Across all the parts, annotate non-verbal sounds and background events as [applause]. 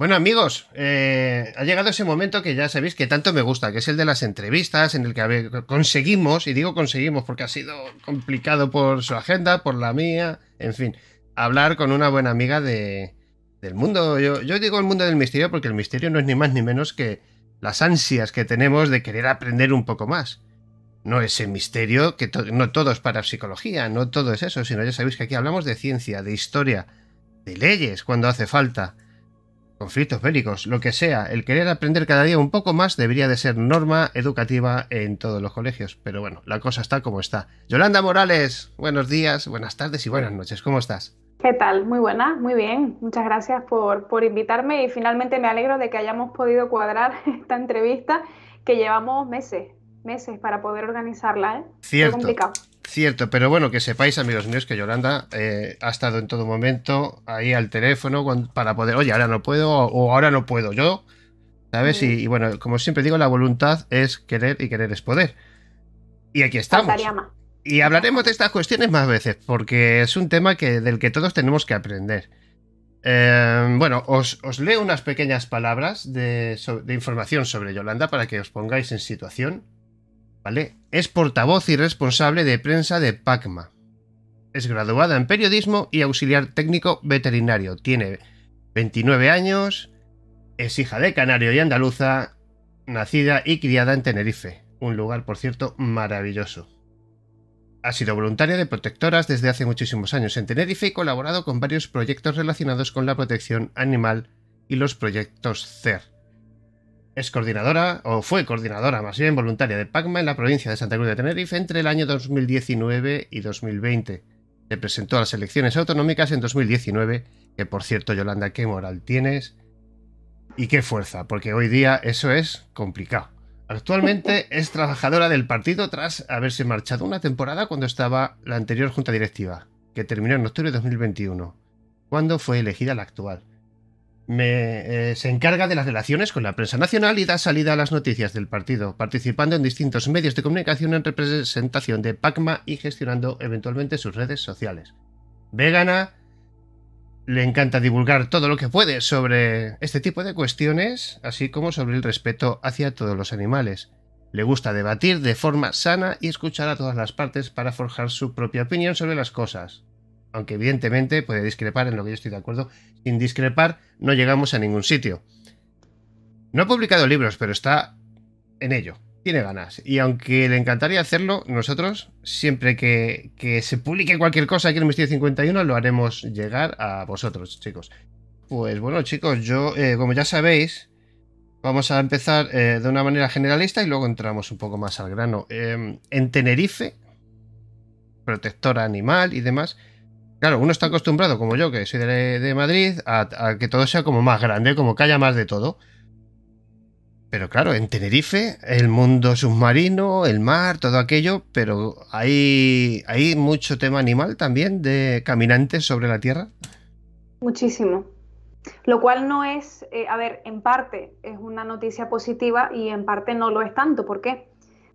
Bueno amigos, eh, ha llegado ese momento que ya sabéis que tanto me gusta, que es el de las entrevistas, en el que conseguimos, y digo conseguimos porque ha sido complicado por su agenda, por la mía, en fin, hablar con una buena amiga de, del mundo, yo, digo el mundo del misterio porque el misterio no es ni más ni menos que las ansias que tenemos de querer aprender un poco más. No es el misterio que no todo es para psicología, no todo es eso, sino ya sabéis que aquí hablamos de ciencia, de historia, de leyes cuando hace falta conflictos bélicos, lo que sea, el querer aprender cada día un poco más debería de ser norma educativa en todos los colegios. Pero bueno, la cosa está como está. Yolanda Morales, buenos días, buenas tardes y buenas noches. ¿Cómo estás? ¿Qué tal? Muy buena, muy bien. Muchas gracias por, por invitarme y finalmente me alegro de que hayamos podido cuadrar [laughs] esta entrevista que llevamos meses meses para poder organizarla, ¿eh? Cierto. Cierto, pero bueno, que sepáis, amigos míos, que Yolanda eh, ha estado en todo momento ahí al teléfono para poder, oye, ahora no puedo o ahora no puedo yo, ¿sabes? Mm. Y, bueno, como siempre digo, la voluntad es querer y querer es poder. Y aquí estamos. Y hablaremos de estas cuestiones más veces, porque es un tema que, del que todos tenemos que aprender. Eh, bueno, os, leo unas pequeñas palabras de información sobre Yolanda para que os pongáis en situación. Es portavoz y responsable de prensa de PACMA. Es graduada en periodismo y auxiliar técnico veterinario. Tiene 29 años, es hija de canario y andaluza, nacida y criada en Tenerife, un lugar, por cierto, maravilloso. Ha sido voluntaria de protectoras desde hace muchísimos años en Tenerife y colaborado con varios proyectos relacionados con la protección animal y los proyectos CER es coordinadora, o fue coordinadora más bien voluntaria de PACMA en la provincia de Santa Cruz de Tenerife entre el año 2019 y 2020. Se presentó a las elecciones autonómicas en 2019, que por cierto, Yolanda, qué moral tienes y qué fuerza, porque hoy día eso es complicado. Actualmente [laughs] es trabajadora del partido tras haberse marchado una temporada cuando estaba la anterior junta directiva, que terminó en octubre de 2021, cuando fue elegida la actual me, eh, se encarga de las relaciones con la prensa nacional y da salida a las noticias del partido, participando en distintos medios de comunicación en representación de PACMA y gestionando eventualmente sus redes sociales. Vegana le encanta divulgar todo lo que puede sobre este tipo de cuestiones, así como sobre el respeto hacia todos los animales. Le gusta debatir de forma sana y escuchar a todas las partes para forjar su propia opinión sobre las cosas aunque evidentemente puede discrepar en lo que yo estoy de acuerdo, sin discrepar no llegamos a ningún sitio. No ha publicado libros, pero está en ello, tiene ganas. Y aunque le encantaría hacerlo, nosotros, siempre que, se publique cualquier cosa aquí en Mestido 51, lo haremos llegar a vosotros, chicos. Pues bueno, chicos, yo, eh, como ya sabéis, vamos a empezar eh, de una manera generalista y luego entramos un poco más al grano. Em, en Tenerife, protectora animal y demás, Claro, uno está acostumbrado, como yo, que soy de, Madrid, a, que todo sea como más grande, como que haya más de todo. Pero claro, en Tenerife, el mundo submarino, el mar, todo aquello, pero hay, hay mucho tema animal también de caminantes sobre la tierra. Muchísimo. Lo cual no es, eh, a ver, en parte es una noticia positiva y en parte no lo es tanto. ¿Por qué?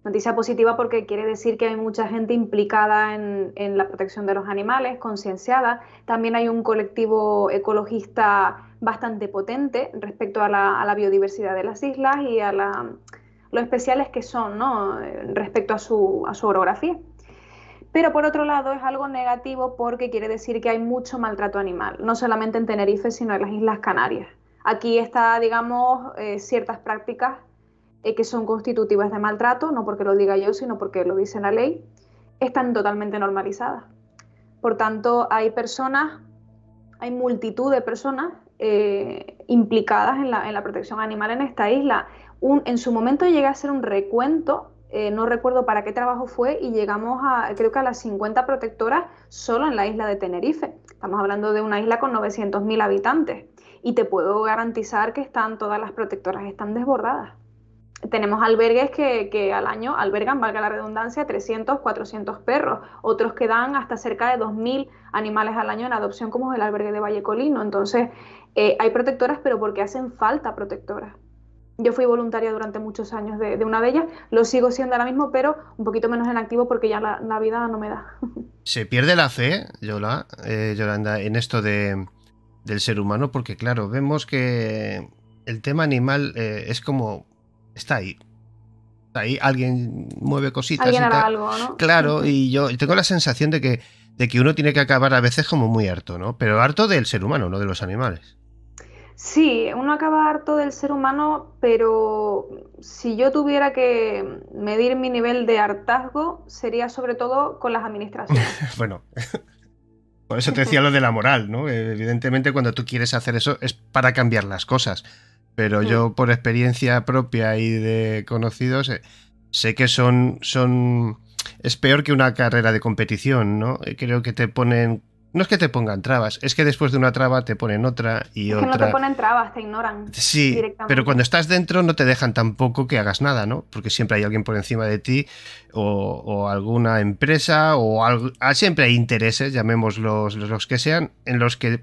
Noticia positiva porque quiere decir que hay mucha gente implicada en, la protección de los animales, concienciada. También hay un colectivo ecologista bastante potente respecto a la, biodiversidad de las islas y a la, lo especiales que son ¿no? respecto a su, orografía. Pero por otro lado es algo negativo porque quiere decir que hay mucho maltrato animal, no solamente en Tenerife, sino en las Islas Canarias. Aquí está, digamos, eh, ciertas prácticas eh, que son constitutivas de maltrato, no porque lo diga yo, sino porque lo dice la ley, están totalmente normalizadas. Por tanto, hay personas, hay multitud de personas eh, implicadas en la, protección animal en esta isla. Un, en su momento llegué a ser un recuento, eh, no recuerdo para qué trabajo fue, y llegamos a, creo que a las 50 protectoras solo en la isla de Tenerife. Estamos hablando de una isla con 900.000 habitantes. Y te puedo garantizar que están todas las protectoras están desbordadas tenemos albergues que, al año albergan, valga la redundancia, 300, 400 perros, otros que dan hasta cerca de 2.000 animales al año en adopción, como es el albergue de Valle Colino. Entonces, eh, hay protectoras, pero porque hacen falta protectoras. Yo fui voluntaria durante muchos años de, una de ellas, lo sigo siendo ahora mismo, pero un poquito menos en activo porque ya la, vida no me da. [laughs] Se pierde la fe, Yola, eh, Yolanda, en esto del ser humano, porque claro, vemos que el tema animal eh, es como está ahí. Está ahí, alguien mueve cositas. Claro, y yo tengo la sensación de que, de que uno tiene que acabar a veces como muy harto, ¿no? Pero harto del ser humano, no de los animales. Sí, uno acaba harto del ser humano, pero si yo tuviera que medir mi nivel de hartazgo, sería sobre todo con las administraciones. [laughs] bueno, por eso te decía lo de la moral, ¿no? Evidentemente cuando tú quieres hacer eso es para cambiar las cosas. Pero hmm. yo, por experiencia propia y de conocidos, eh, sé que son, son. Es peor que una carrera de competición, ¿no? Eh, creo que te ponen. No es que te pongan trabas, es que después de una traba te ponen otra y es Que no te ponen trabas, te ignoran. Sí, pero cuando estás dentro no te dejan tampoco que hagas nada, ¿no? Porque siempre hay alguien por encima de ti o, alguna empresa o algo, siempre hay intereses, llamémoslos los que sean, en los que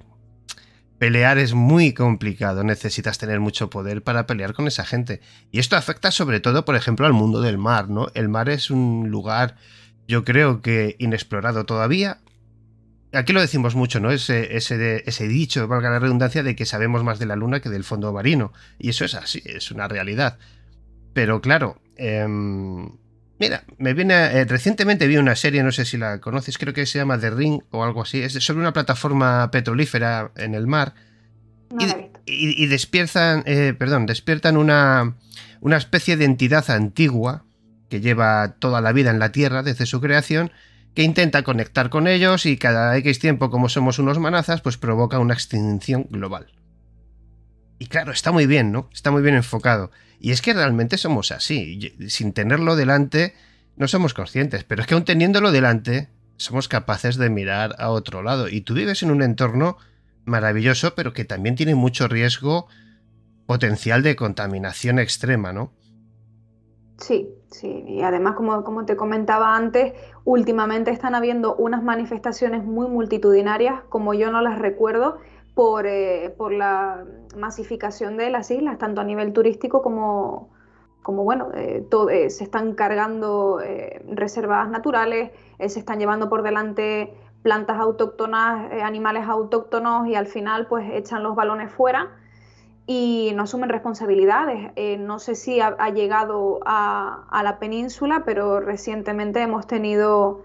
Pelear es muy complicado, necesitas tener mucho poder para pelear con esa gente. Y esto afecta sobre todo, por ejemplo, al mundo del mar, ¿no? El mar es un lugar, yo creo que inexplorado todavía. Aquí lo decimos mucho, ¿no? Ese, ese dicho, valga la redundancia, de que sabemos más de la luna que del fondo marino. Y eso es así, es una realidad. Pero claro, eh, Mira, me viene. Eh, recientemente vi una serie, no sé si la conoces, creo que se llama The Ring o algo así. Es sobre una plataforma petrolífera en el mar. y, despiertan, eh, perdón, despiertan una, una especie de entidad antigua que lleva toda la vida en la Tierra desde su creación, que intenta conectar con ellos y cada X tiempo, como somos unos manazas, pues provoca una extinción global. Y claro, está muy bien, ¿no? Está muy bien enfocado. Y es que realmente somos así. Sin tenerlo delante, no somos conscientes. Pero es que aún teniéndolo delante, somos capaces de mirar a otro lado. Y tú vives en un entorno maravilloso, pero que también tiene mucho riesgo potencial de contaminación extrema, ¿no? Sí, sí. Y además, como, como te comentaba antes, últimamente están habiendo unas manifestaciones muy multitudinarias, como yo no las recuerdo, eh, por, la masificación de las islas, tanto a nivel turístico como, como bueno, eh, eh, se están cargando reservas naturales, se están llevando por delante plantas autóctonas, animales autóctonos y al final pues echan los balones fuera y no asumen responsabilidades. no sé si ha, llegado a, a, la península, pero recientemente hemos tenido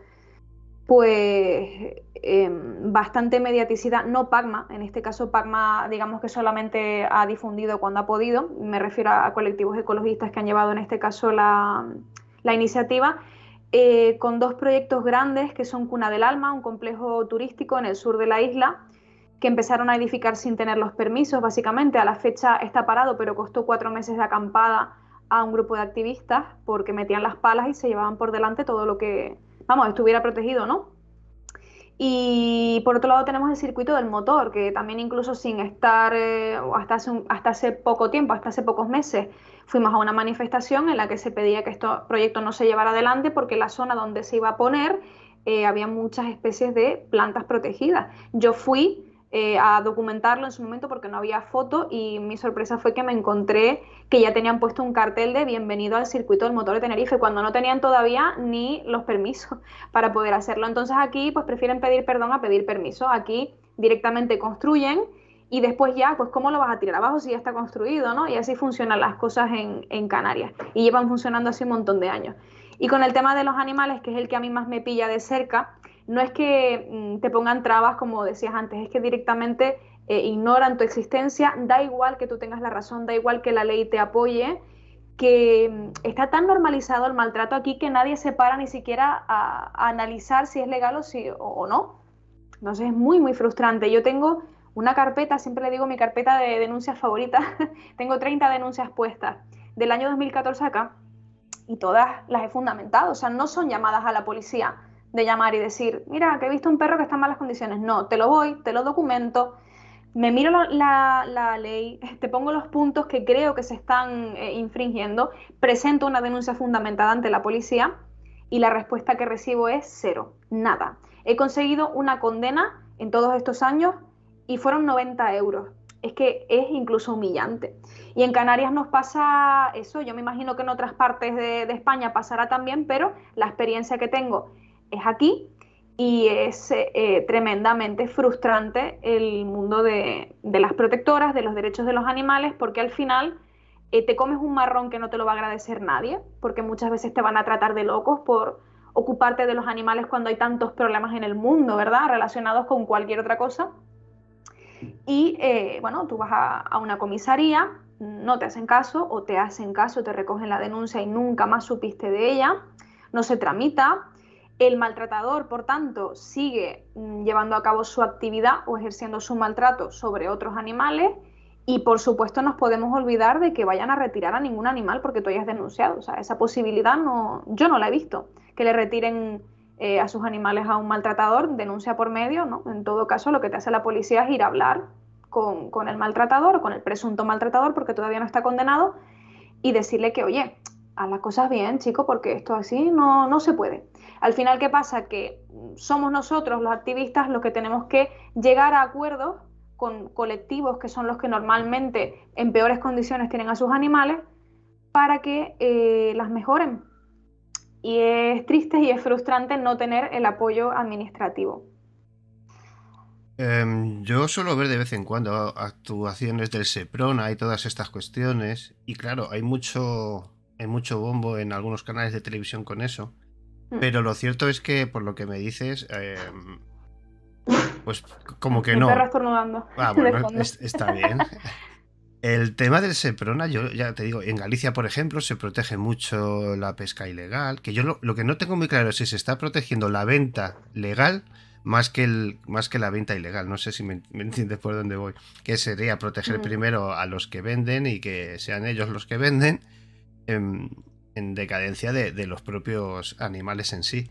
pues Em, bastante mediaticidad, no Pagma, en este caso Pagma digamos que solamente ha difundido cuando ha podido, me refiero a, colectivos ecologistas que han llevado en este caso la, la iniciativa, eh, con dos proyectos grandes que son Cuna del Alma, un complejo turístico en el sur de la isla, que empezaron a edificar sin tener los permisos, básicamente. A la fecha está parado, pero costó cuatro meses de acampada a un grupo de activistas porque metían las palas y se llevaban por delante todo lo que, vamos, estuviera protegido, ¿no? Y por otro lado tenemos el circuito del motor, que también incluso sin estar eh, hasta, hace hasta hace poco tiempo, hasta hace pocos meses, fuimos a una manifestación en la que se pedía que este proyecto no se llevara adelante porque la zona donde se iba a poner eh, había muchas especies de plantas protegidas. Yo fui eh, a documentarlo en su momento porque no había foto y mi sorpresa fue que me encontré que ya tenían puesto un cartel de bienvenido al circuito del motor de Tenerife cuando no tenían todavía ni los permisos [laughs] para poder hacerlo. Entonces aquí pues prefieren pedir perdón a pedir permiso. Aquí directamente construyen y después ya pues cómo lo vas a tirar abajo si ya está construido, ¿no? Y así funcionan las cosas en, en Canarias y llevan funcionando así un montón de años. Y con el tema de los animales, que es el que a mí más me pilla de cerca, no es que mm, te pongan trabas, como decías antes, es que directamente eh, ignoran tu existencia, da igual que tú tengas la razón, da igual que la ley te apoye, que mm, está tan normalizado el maltrato aquí que nadie se para ni siquiera a, analizar si es legal o, o no. Entonces es muy, muy frustrante. Yo tengo una carpeta, siempre le digo mi carpeta de denuncias favoritas, [laughs] tengo 30 denuncias puestas del año 2014 acá y todas las he fundamentado, o sea, no son llamadas a la policía, de llamar y decir, mira, que he visto un perro que está en malas condiciones. No, te lo voy, te lo documento, me miro la, ley, [laughs] te pongo los puntos que creo que se están eh, infringiendo, presento una denuncia fundamentada ante la policía y la respuesta que recibo es cero, nada. He conseguido una condena en todos estos años y fueron 90 euros. Es que es incluso humillante. Y en Canarias nos pasa eso, yo me imagino que en otras partes de, de España pasará también, pero la experiencia que tengo es aquí y es eh, tremendamente frustrante el mundo de, las protectoras, de los derechos de los animales, porque al final eh, te comes un marrón que no te lo va a agradecer nadie, porque muchas veces te van a tratar de locos por ocuparte de los animales cuando hay tantos problemas en el mundo, ¿verdad? Relacionados con cualquier otra cosa. Y eh, bueno, tú vas a, a una comisaría, no te hacen caso o te hacen caso, te recogen la denuncia y nunca más supiste de ella, no se tramita, el maltratador, por tanto, sigue mm, llevando a cabo su actividad o ejerciendo su maltrato sobre otros animales y, por supuesto, nos podemos olvidar de que vayan a retirar a ningún animal porque tú hayas denunciado. O sea, esa posibilidad no, yo no la he visto, que le retiren eh, a sus animales a un maltratador, denuncia por medio, ¿no? En todo caso, lo que te hace la policía es ir a hablar con, con el maltratador, o con el presunto maltratador, porque todavía no está condenado, y decirle que, oye, haz las cosas bien, chico, porque esto así no, no se puede. Al final, ¿qué pasa? Que somos nosotros, los activistas, los que tenemos que llegar a acuerdos con colectivos que son los que normalmente en peores condiciones tienen a sus animales para que eh, las mejoren. Y es triste y es frustrante no tener el apoyo administrativo. Em, yo suelo ver de vez en cuando actuaciones del Seprona y todas estas cuestiones. Y claro, hay mucho, hay mucho bombo en algunos canales de televisión con eso. Hmm. Pero lo cierto es que, por lo que me dices, em, pues como que no. ah, [laughs] bueno, está bien. [laughs] El tema del Seprona, yo ya te digo, en Galicia, por ejemplo, se protege mucho la pesca ilegal, que yo lo, que no tengo muy claro es si se está protegiendo la venta legal más que, el, más que la venta ilegal. No sé si me, entiendes por dónde voy. Que sería proteger hmm. primero a los que venden y que sean ellos los que venden. Em, en decadencia de, los propios animales en sí.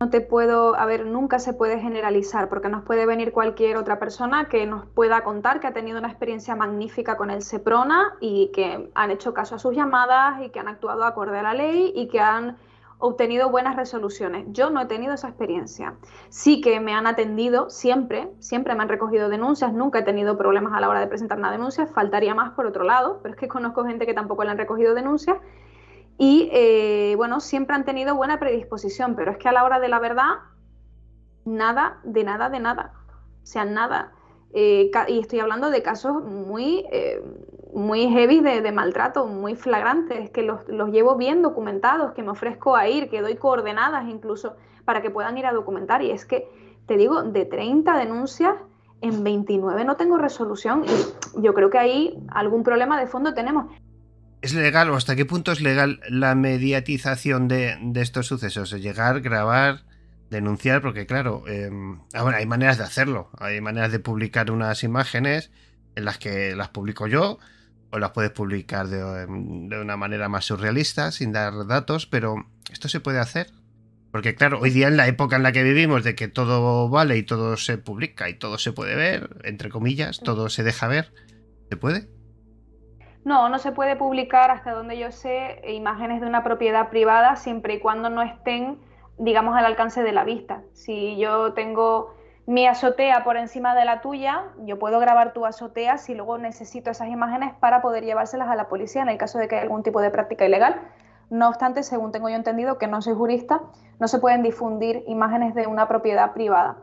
No te puedo, a ver, nunca se puede generalizar porque nos puede venir cualquier otra persona que nos pueda contar que ha tenido una experiencia magnífica con el Seprona y que han hecho caso a sus llamadas y que han actuado acorde a la ley y que han obtenido buenas resoluciones. Yo no he tenido esa experiencia. Sí que me han atendido siempre, siempre me han recogido denuncias, nunca he tenido problemas a la hora de presentar una denuncia, faltaría más por otro lado, pero es que conozco gente que tampoco le han recogido denuncias y eh, bueno, siempre han tenido buena predisposición, pero es que a la hora de la verdad, nada, de nada, de nada. O sea, nada. Eh, y estoy hablando de casos muy, eh, muy heavy de, maltrato, muy flagrantes, que los, los, llevo bien documentados, que me ofrezco a ir, que doy coordenadas incluso para que puedan ir a documentar. Y es que, te digo, de 30 denuncias, en 29 no tengo resolución y yo creo que ahí algún problema de fondo tenemos. ¿Es legal o hasta qué punto es legal la mediatización de, estos sucesos? Llegar, grabar, denunciar, porque claro, em, ahora hay maneras de hacerlo. Hay maneras de publicar unas imágenes en las que las publico yo o las puedes publicar de, em, de una manera más surrealista, sin dar datos, pero ¿esto se puede hacer? Porque claro, hoy día en la época en la que vivimos de que todo vale y todo se publica y todo se puede ver, entre comillas, todo se deja ver, ¿se puede? No, no se puede publicar, hasta donde yo sé, imágenes de una propiedad privada siempre y cuando no estén, digamos, al alcance de la vista. Si yo tengo mi azotea por encima de la tuya, yo puedo grabar tu azotea si luego necesito esas imágenes para poder llevárselas a la policía en el caso de que haya algún tipo de práctica ilegal. No obstante, según tengo yo entendido, que no soy jurista, no se pueden difundir imágenes de una propiedad privada,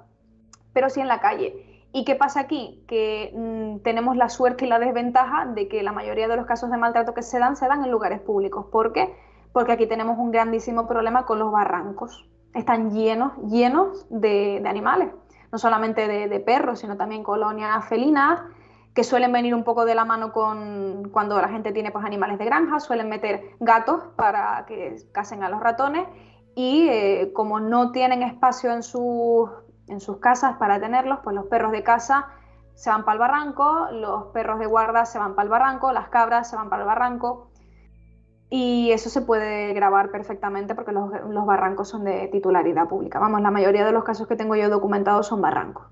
pero sí en la calle. ¿Y qué pasa aquí? Que mm, tenemos la suerte y la desventaja de que la mayoría de los casos de maltrato que se dan se dan en lugares públicos. ¿Por qué? Porque aquí tenemos un grandísimo problema con los barrancos. Están llenos, llenos de, animales, no solamente de, perros, sino también colonias felinas, que suelen venir un poco de la mano con cuando la gente tiene pues, animales de granja, suelen meter gatos para que casen a los ratones y eh, como no tienen espacio en sus en sus casas para tenerlos, pues los perros de casa se van para el barranco, los perros de guarda se van para el barranco, las cabras se van para el barranco. Y eso se puede grabar perfectamente porque los, barrancos son de titularidad pública. Vamos, la mayoría de los casos que tengo yo documentados son barrancos.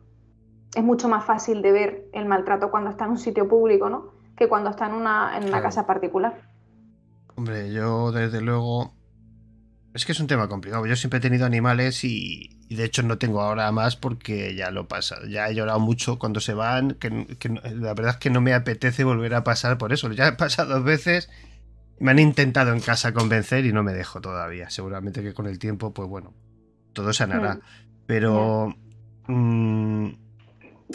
Es mucho más fácil de ver el maltrato cuando está en un sitio público, ¿no? Que cuando está en una, en una casa particular. Hombre, yo desde luego... Es que es un tema complicado. Yo siempre he tenido animales y, y de hecho no tengo ahora más porque ya lo he pasado. Ya he llorado mucho cuando se van, que, la verdad es que no me apetece volver a pasar por eso. Ya he pasado dos veces, me han intentado en casa convencer y no me dejo todavía. Seguramente que con el tiempo, pues bueno, todo sanará. Hmm. Pero mm,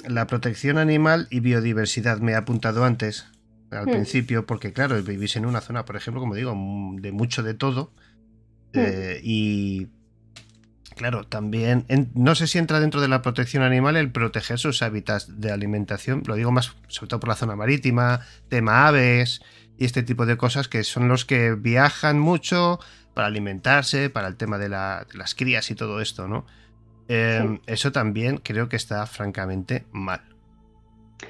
la protección animal y biodiversidad me ha apuntado antes, al hmm. principio, porque claro, vivís en una zona, por ejemplo, como digo, mm, de mucho de todo. Hmm. Eh, y claro, también no sé si entra dentro de la protección animal el proteger sus hábitats de alimentación, lo digo más sobre todo por la zona marítima, tema aves y este tipo de cosas que son los que viajan mucho para alimentarse, para el tema de, las crías y todo esto, ¿no? Em, eso también creo que está francamente mal.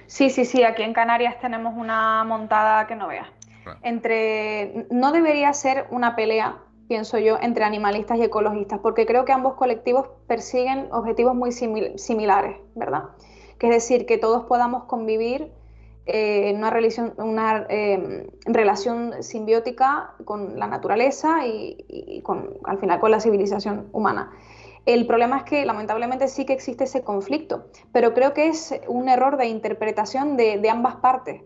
Sí, sí, sí, aquí en Canarias tenemos una montada que no veas. Entre. No debería ser una pelea pienso yo, entre animalistas y ecologistas, porque creo que ambos colectivos persiguen objetivos muy similares, ¿verdad? Que es decir, que todos podamos convivir eh, en una, relación, una em, relación simbiótica con la naturaleza y, con, al final con la civilización humana. El problema es que lamentablemente sí que existe ese conflicto, pero creo que es un error de interpretación de ambas partes,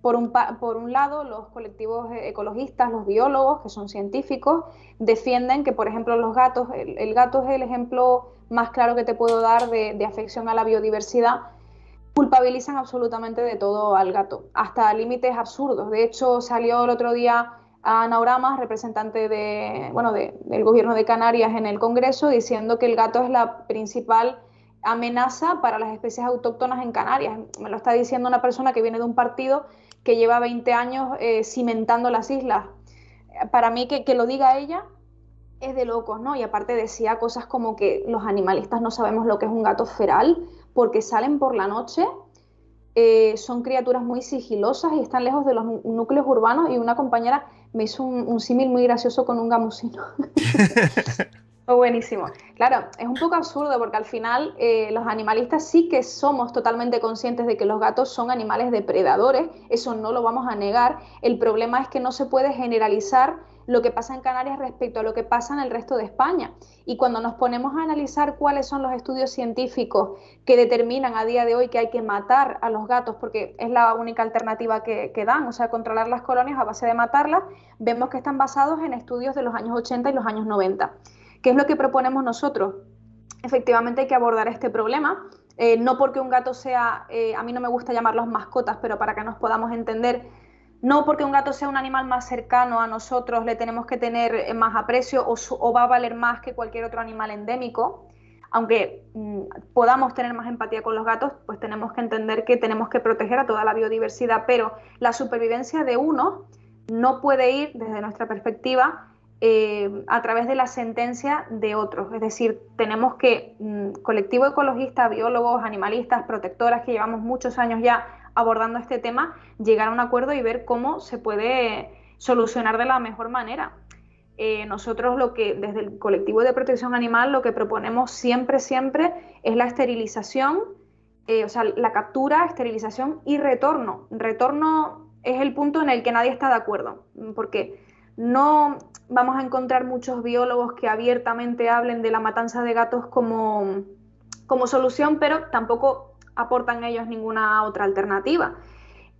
por un, por un, lado, los colectivos eh, ecologistas, los biólogos, que son científicos, defienden que, por ejemplo, los gatos, el, gato es el ejemplo más claro que te puedo dar de, afección a la biodiversidad, culpabilizan absolutamente de todo al gato, hasta límites absurdos. De hecho, salió el otro día Ana Oramas, representante de, bueno, del gobierno de Canarias en el Congreso, diciendo que el gato es la principal amenaza para las especies autóctonas en Canarias. Me lo está diciendo una persona que viene de un partido que lleva 20 años eh, cimentando las islas. Para mí que, lo diga ella es de locos, ¿no? Y aparte decía cosas como que los animalistas no sabemos lo que es un gato feral porque salen por la noche, eh, son criaturas muy sigilosas y están lejos de los núcleos urbanos y una compañera me hizo un, un símil muy gracioso con un gamusino. [laughs] buenísimo. Claro, es un poco absurdo porque al final eh, los animalistas sí que somos totalmente conscientes de que los gatos son animales depredadores, eso no lo vamos a negar. El problema es que no se puede generalizar lo que pasa en Canarias respecto a lo que pasa en el resto de España. Y cuando nos ponemos a analizar cuáles son los estudios científicos que determinan a día de hoy que hay que matar a los gatos, porque es la única alternativa que, que dan, o sea, controlar las colonias a base de matarlas, vemos que están basados en estudios de los años 80 y los años 90. ¿Qué es lo que proponemos nosotros? Efectivamente hay que abordar este problema, eh, no porque un gato sea, eh, a mí no me gusta llamarlos mascotas, pero para que nos podamos entender, no porque un gato sea un animal más cercano a nosotros le tenemos que tener eh, más aprecio o, va a valer más que cualquier otro animal endémico, aunque mm, podamos tener más empatía con los gatos, pues tenemos que entender que tenemos que proteger a toda la biodiversidad, pero la supervivencia de uno no puede ir, desde nuestra perspectiva, eh, a través de la sentencia de otros. Es decir, tenemos que mm, colectivo ecologista, biólogos, animalistas, protectoras, que llevamos muchos años ya abordando este tema, llegar a un acuerdo y ver cómo se puede solucionar de la mejor manera. Eh, nosotros lo que desde el colectivo de protección animal lo que proponemos siempre, siempre es la esterilización, eh, o sea, la captura, esterilización y retorno. Retorno es el punto en el que nadie está de acuerdo, porque no vamos a encontrar muchos biólogos que abiertamente hablen de la matanza de gatos como, como solución, pero tampoco aportan ellos ninguna otra alternativa.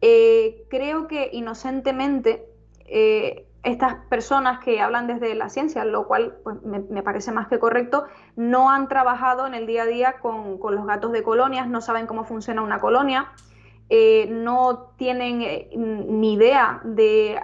Eh, creo que inocentemente eh, estas personas que hablan desde la ciencia, lo cual pues, me, parece más que correcto, no han trabajado en el día a día con, los gatos de colonias, no saben cómo funciona una colonia, eh, no tienen ni idea de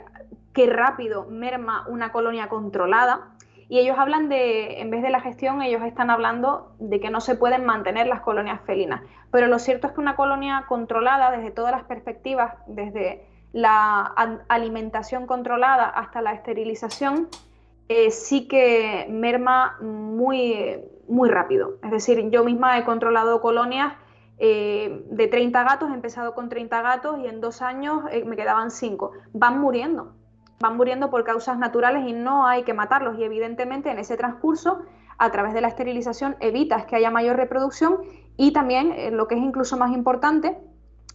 qué rápido merma una colonia controlada. Y ellos hablan de, en vez de la gestión, ellos están hablando de que no se pueden mantener las colonias felinas. Pero lo cierto es que una colonia controlada, desde todas las perspectivas, desde la alimentación controlada hasta la esterilización, eh, sí que merma muy, muy rápido. Es decir, yo misma he controlado colonias eh, de 30 gatos, he empezado con 30 gatos y en dos años eh, me quedaban 5. Van muriendo, van muriendo por causas naturales y no hay que matarlos. Y evidentemente en ese transcurso, a través de la esterilización, evitas que haya mayor reproducción y también, eh, lo que es incluso más importante,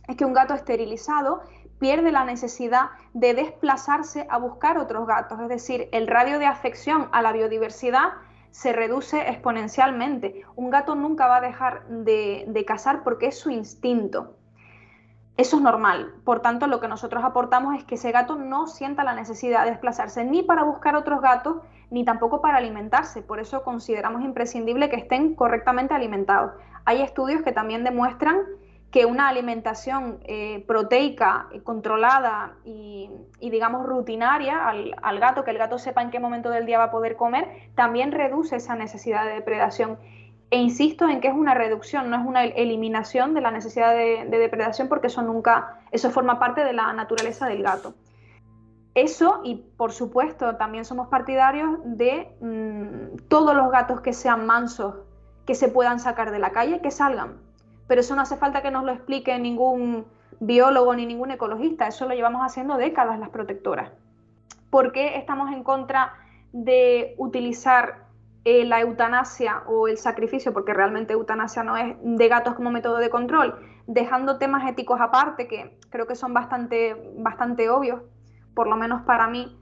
es que un gato esterilizado pierde la necesidad de desplazarse a buscar otros gatos. Es decir, el radio de afección a la biodiversidad se reduce exponencialmente. Un gato nunca va a dejar de, de cazar porque es su instinto. Eso es normal. Por tanto, lo que nosotros aportamos es que ese gato no sienta la necesidad de desplazarse ni para buscar otros gatos, ni tampoco para alimentarse. Por eso consideramos imprescindible que estén correctamente alimentados. Hay estudios que también demuestran que una alimentación eh, proteica, eh, controlada y, digamos rutinaria al, al, gato, que el gato sepa en qué momento del día va a poder comer, también reduce esa necesidad de depredación. E insisto en que es una reducción, no es una eliminación de la necesidad de, depredación porque eso nunca, eso forma parte de la naturaleza del gato. Eso, y por supuesto, también somos partidarios de mm, todos los gatos que sean mansos, que se puedan sacar de la calle, que salgan. Pero eso no hace falta que nos lo explique ningún biólogo ni ningún ecologista, eso lo llevamos haciendo décadas las protectoras. ¿Por qué estamos en contra de utilizar eh, la eutanasia o el sacrificio, porque realmente eutanasia no es de gatos como método de control, dejando temas éticos aparte, que creo que son bastante, bastante obvios, por lo menos para mí,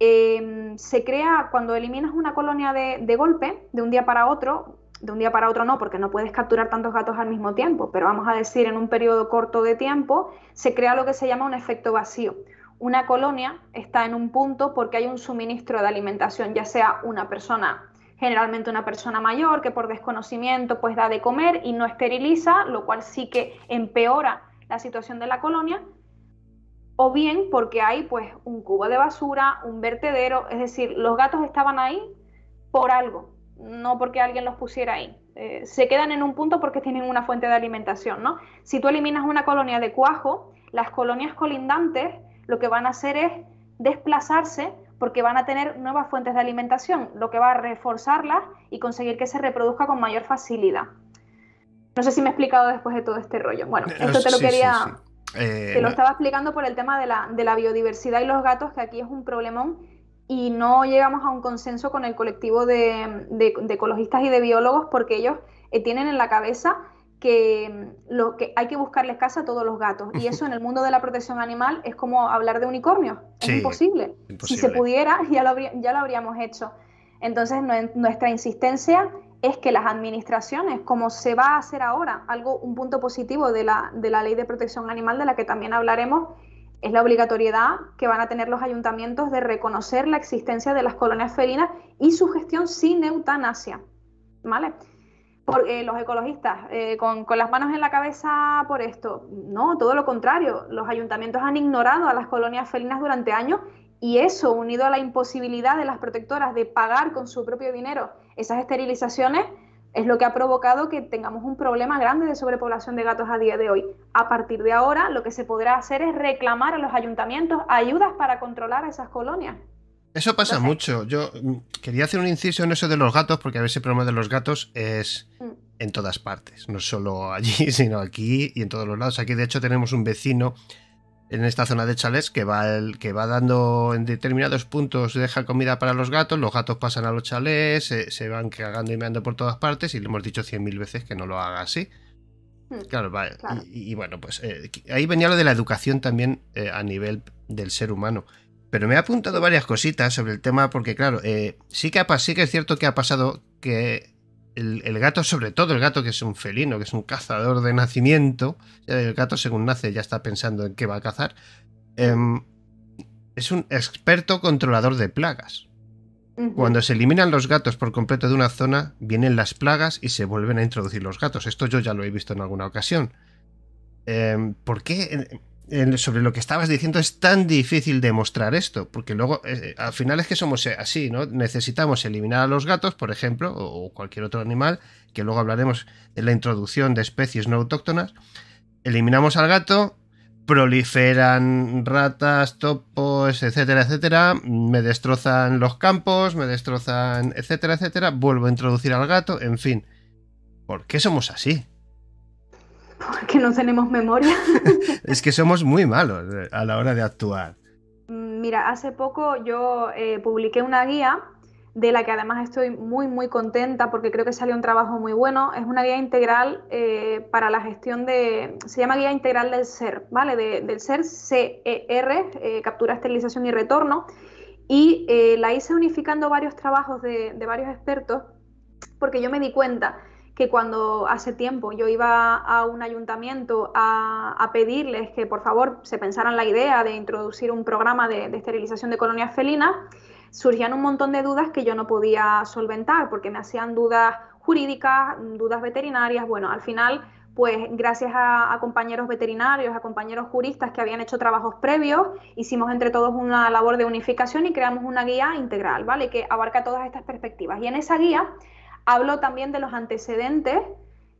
em, se crea cuando eliminas una colonia de, de golpe, de un día para otro, de un día para otro no, porque no puedes capturar tantos gatos al mismo tiempo, pero vamos a decir en un periodo corto de tiempo, se crea lo que se llama un efecto vacío. Una colonia está en un punto porque hay un suministro de alimentación, ya sea una persona generalmente una persona mayor que por desconocimiento pues da de comer y no esteriliza, lo cual sí que empeora la situación de la colonia, o bien porque hay pues un cubo de basura, un vertedero, es decir, los gatos estaban ahí por algo, no porque alguien los pusiera ahí. Eh, se quedan en un punto porque tienen una fuente de alimentación, ¿no? Si tú eliminas una colonia de cuajo, las colonias colindantes lo que van a hacer es desplazarse porque van a tener nuevas fuentes de alimentación, lo que va a reforzarlas y conseguir que se reproduzca con mayor facilidad. No sé si me he explicado después de todo este rollo. Bueno, eh, esto te lo quería... Eh, te lo estaba explicando por el tema de la, biodiversidad y los gatos, que aquí es un problemón y no llegamos a un consenso con el colectivo de, ecologistas y de biólogos porque ellos eh, tienen en la cabeza que, mm, lo que hay que buscarles casa a todos los gatos. Y eso en el mundo de la protección animal es como hablar de unicornios. es imposible. Si se pudiera, [laughs] ya lo, ya lo habríamos hecho. Entonces, nuestra insistencia es que las administraciones, como se va a hacer ahora, algo, un punto positivo de la, de la ley de protección animal, de la que también hablaremos, es la obligatoriedad que van a tener los ayuntamientos de reconocer la existencia de las colonias felinas y su gestión sin eutanasia. ¿Vale? Porque eh, los ecologistas eh, con, con, las manos en la cabeza por esto. No, todo lo contrario. Los ayuntamientos han ignorado a las colonias felinas durante años y eso, unido a la imposibilidad de las protectoras de pagar con su propio dinero esas esterilizaciones, es lo que ha provocado que tengamos un problema grande de sobrepoblación de gatos a día de hoy. A partir de ahora, lo que se podrá hacer es reclamar a los ayuntamientos ayudas para controlar esas colonias. Eso pasa mucho. Yo mm, quería hacer un inciso en eso de los gatos, porque a veces el problema de los gatos es mm. en todas partes, no solo allí, [laughs] sino aquí y en todos los lados. Aquí, de hecho, tenemos un vecino en esta zona de chalés que va, que va dando en determinados puntos, deja comida para los gatos, los gatos pasan a los chalés, se, van cagando y meando por todas partes y le hemos dicho cien mil veces que no lo haga así. Mm. Claro, Y, bueno, pues eh, ahí venía lo de la educación también eh, a nivel del ser humano. Pero me ha apuntado varias cositas sobre el tema porque, claro, eh, sí, que sí que es cierto que ha pasado que el, gato, sobre todo el gato que es un felino, que es un cazador de nacimiento, el gato según nace ya está pensando en qué va a cazar, em, es un experto controlador de plagas. Cuando se eliminan los gatos por completo de una zona, vienen las plagas y se vuelven a introducir los gatos. Esto yo ya lo he visto en alguna ocasión. Em, ¿Por qué? sobre lo que estabas diciendo es tan difícil demostrar esto, porque luego eh, eh, al final es que somos eh, así, ¿no? Necesitamos eliminar a los gatos, por ejemplo, o, o cualquier otro animal, que luego hablaremos de la introducción de especies no autóctonas. Eliminamos al gato, proliferan ratas, topos, etcétera, etcétera, me destrozan los campos, me destrozan, etcétera, etcétera, vuelvo a introducir al gato, en fin. ¿Por qué somos así? Porque [laughs] no tenemos memoria. [laughs] es que somos muy malos eh, a la hora de actuar. Mm, mira, hace poco yo eh, publiqué una guía de la que además estoy muy, muy contenta porque creo que salió un trabajo muy bueno. Es una guía integral eh, para la gestión de, se llama Guía Integral del SER, ¿vale? del SER, CER, Captura, Esterilización y Retorno. Y la hice unificando varios trabajos de varios expertos porque yo me di cuenta que cuando hace tiempo yo iba a un ayuntamiento a, pedirles que por favor se pensaran la idea de introducir un programa de, esterilización de colonias felinas, surgían un montón de dudas que yo no podía solventar porque me hacían dudas jurídicas, dudas veterinarias, bueno, al final pues gracias a compañeros veterinarios, a compañeros juristas que habían hecho trabajos previos, hicimos entre todos una labor de unificación y creamos una guía integral, ¿vale? Que abarca todas estas perspectivas. Y en esa guía Hablo también de los antecedentes,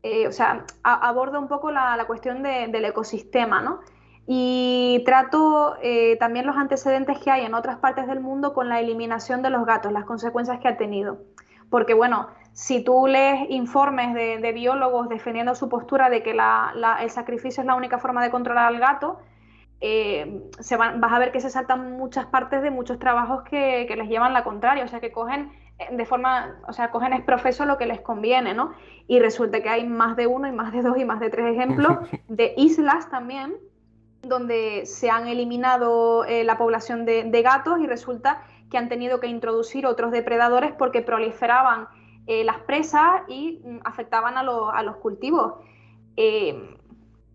eh, o sea, abordo un poco la, cuestión del ecosistema, ¿no? Y trato eh, también los antecedentes que hay en otras partes del mundo con la eliminación de los gatos, las consecuencias que ha tenido. Porque bueno, si tú lees informes de, biólogos defendiendo su postura de que el sacrificio es la única forma de controlar al gato, eh, se vas a ver que se saltan muchas partes de muchos trabajos que, que les llevan la contraria, o sea que cogen de forma, o sea, cogen profeso lo que les conviene, ¿no? Y resulta que hay más de uno y más de [laughs] dos y más de tres ejemplos [laughs] de islas también, donde se han eliminado eh, la población de, gatos y resulta que han tenido que introducir otros depredadores porque proliferaban eh, las presas y mm, afectaban a, los cultivos. Eh,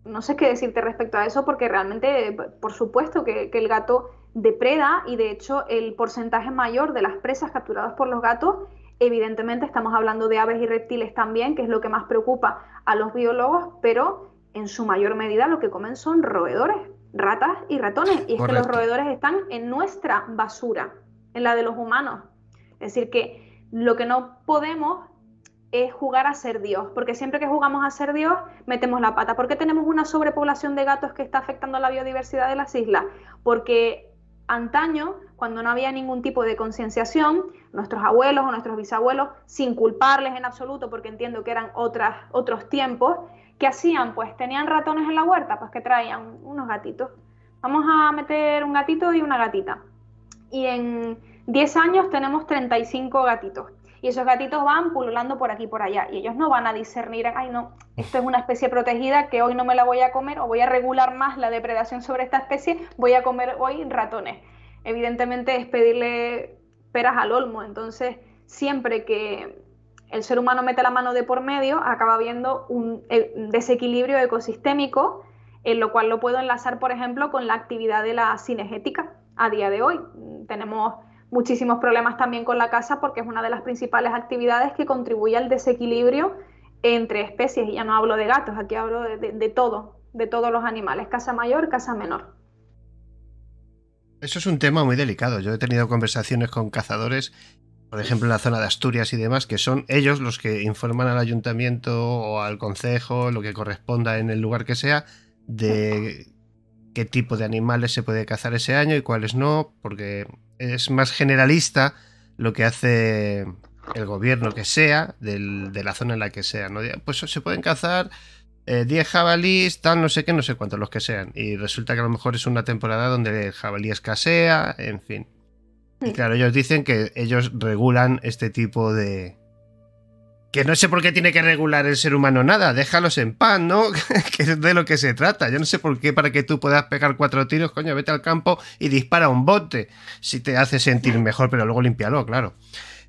no sé qué decirte respecto a eso porque realmente, por supuesto que el gato de preda, y de hecho el porcentaje mayor de las presas capturadas por los gatos, evidentemente estamos hablando de aves y reptiles también, que es lo que más preocupa a los biólogos, pero en su mayor medida lo que comen son roedores, ratas y ratones. Y es que los roedores están en nuestra basura, en la de los humanos. Es decir, que lo que no podemos es jugar a ser Dios, porque siempre que jugamos a ser Dios metemos la pata. ¿Por qué tenemos una sobrepoblación de gatos que está afectando la biodiversidad de las islas? Porque Antaño, cuando no había ningún tipo de concienciación, nuestros abuelos o nuestros bisabuelos, sin culparles en absoluto, porque entiendo que eran otras, otros tiempos, ¿qué hacían? Pues tenían ratones en la huerta, pues que traían unos gatitos. Vamos a meter un gatito y una gatita. Y en 10 años tenemos 35 gatitos y esos gatitos van pululando por aquí y por allá y ellos no van a discernir, ay no, esto es una especie protegida que hoy no me la voy a comer o voy a regular más la depredación sobre esta especie, voy a comer hoy ratones. Evidentemente es pedirle peras al olmo, entonces siempre que el ser humano mete la mano de por medio, acaba habiendo un eh, desequilibrio ecosistémico, en lo cual lo puedo enlazar, por ejemplo, con la actividad de la cinegética a día de hoy. Tenemos muchísimos problemas también con la caza porque es una de las principales actividades que contribuye al desequilibrio entre especies. Y ya no hablo de gatos, aquí hablo de, todo, de todos los animales, caza mayor, caza menor. Eso es un tema muy delicado. Yo he tenido conversaciones con cazadores, por ejemplo, en la zona de Asturias y demás, que son ellos los que informan al ayuntamiento o al consejo, lo que corresponda en el lugar que sea, de qué tipo de animales se puede cazar ese año y cuáles no, porque es más generalista lo que hace el gobierno que sea, de la zona en la que sea. ¿no? Pues se pueden cazar 10 eh, jabalíes, tal, no sé qué, no sé cuántos, los que sean. Y resulta que a lo mejor es una temporada donde el jabalí escasea, en fin. Y claro, ellos dicen que ellos regulan este tipo de, que no sé por qué tiene que regular el ser humano nada, déjalos en paz, ¿no? [laughs] que es de lo que se trata. Yo no sé por qué para que tú puedas pegar cuatro tiros, coño, vete al campo y dispara un bote si te hace sentir mejor, pero luego limpialo, claro.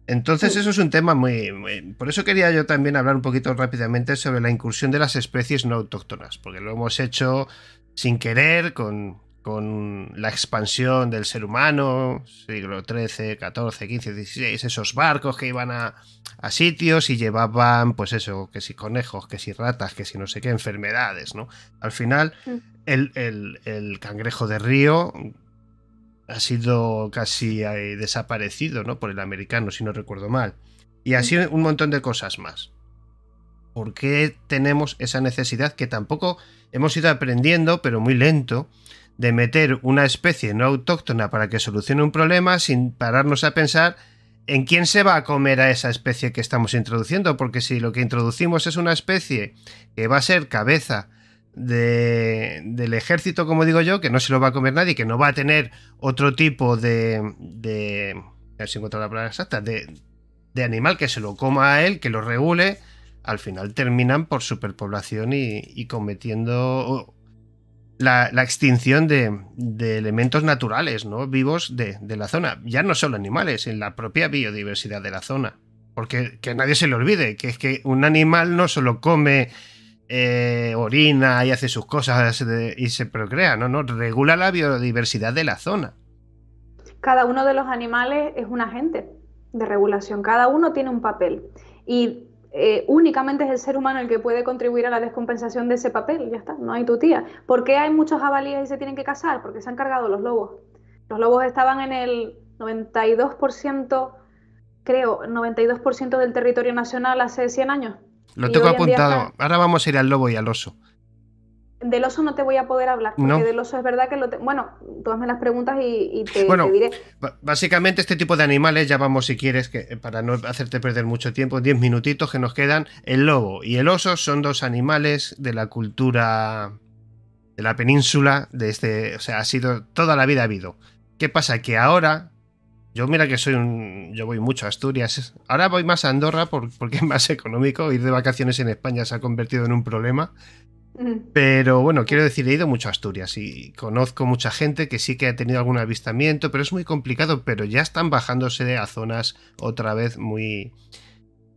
Entonces eso es un tema muy, Por eso quería yo también hablar un poquito rápidamente sobre la incursión de las especies no autóctonas, porque lo hemos hecho sin querer, con, con la expansión del ser humano, siglo XIII, XIV, XV, XVI, esos barcos que iban a, sitios y llevaban, pues eso, que si conejos, que si ratas, que si no sé qué, enfermedades, ¿no? Al final, mm. el, el, el cangrejo de río ha sido casi eh, desaparecido, ¿no? Por el americano, si no recuerdo mal. Y mm. así un montón de cosas más. ¿Por qué tenemos esa necesidad que tampoco hemos ido aprendiendo, pero muy lento? de meter una especie no autóctona para que solucione un problema sin pararnos a pensar en quién se va a comer a esa especie que estamos introduciendo, porque si lo que introducimos es una especie que va a ser cabeza de, del ejército, como digo yo, que no se lo va a comer nadie, que no va a tener otro tipo de... de a ver si encuentro la palabra exacta, de, animal que se lo coma a él, que lo regule, al final terminan por superpoblación y cometiendo la, extinción de, elementos naturales, ¿no? Vivos de, la zona. Ya no solo animales, en la propia biodiversidad de la zona. Porque que nadie se le olvide que es que un animal no solo come, eh, orina y hace sus cosas y se procrea, ¿no? No, regula la biodiversidad de la zona. Cada uno de los animales es un agente de regulación, cada uno tiene un papel. Y eh, únicamente es el ser humano el que puede contribuir a la descompensación de ese papel, ya está, no hay tutía. ¿Por qué hay muchos jabalíes y se tienen que casar? Porque se han cargado los lobos. Los lobos estaban en el 92%, creo, 92% del territorio nacional hace 100 años. Lo tengo apuntado. Ahora vamos a ir al lobo y al oso del oso no te voy a poder hablar, porque del oso es verdad que lo... Bueno, tú hazme las preguntas y, te, bueno, diré. Básicamente este tipo de animales, ya vamos si quieres, que eh, para no hacerte perder mucho tiempo, diez minutitos que nos quedan, el lobo y el oso son dos animales de la cultura de la península, de este, o sea, ha sido, toda la vida ha habido. ¿Qué pasa? Que ahora, yo mira que soy un, yo voy mucho a Asturias, ahora voy más a Andorra porque es más económico, ir de vacaciones en España se ha convertido en un problema. Pero bueno, quiero decir, he ido mucho a Asturias y conozco mucha gente que sí que ha tenido algún avistamiento, pero es muy complicado, pero ya están bajándose a zonas otra vez muy,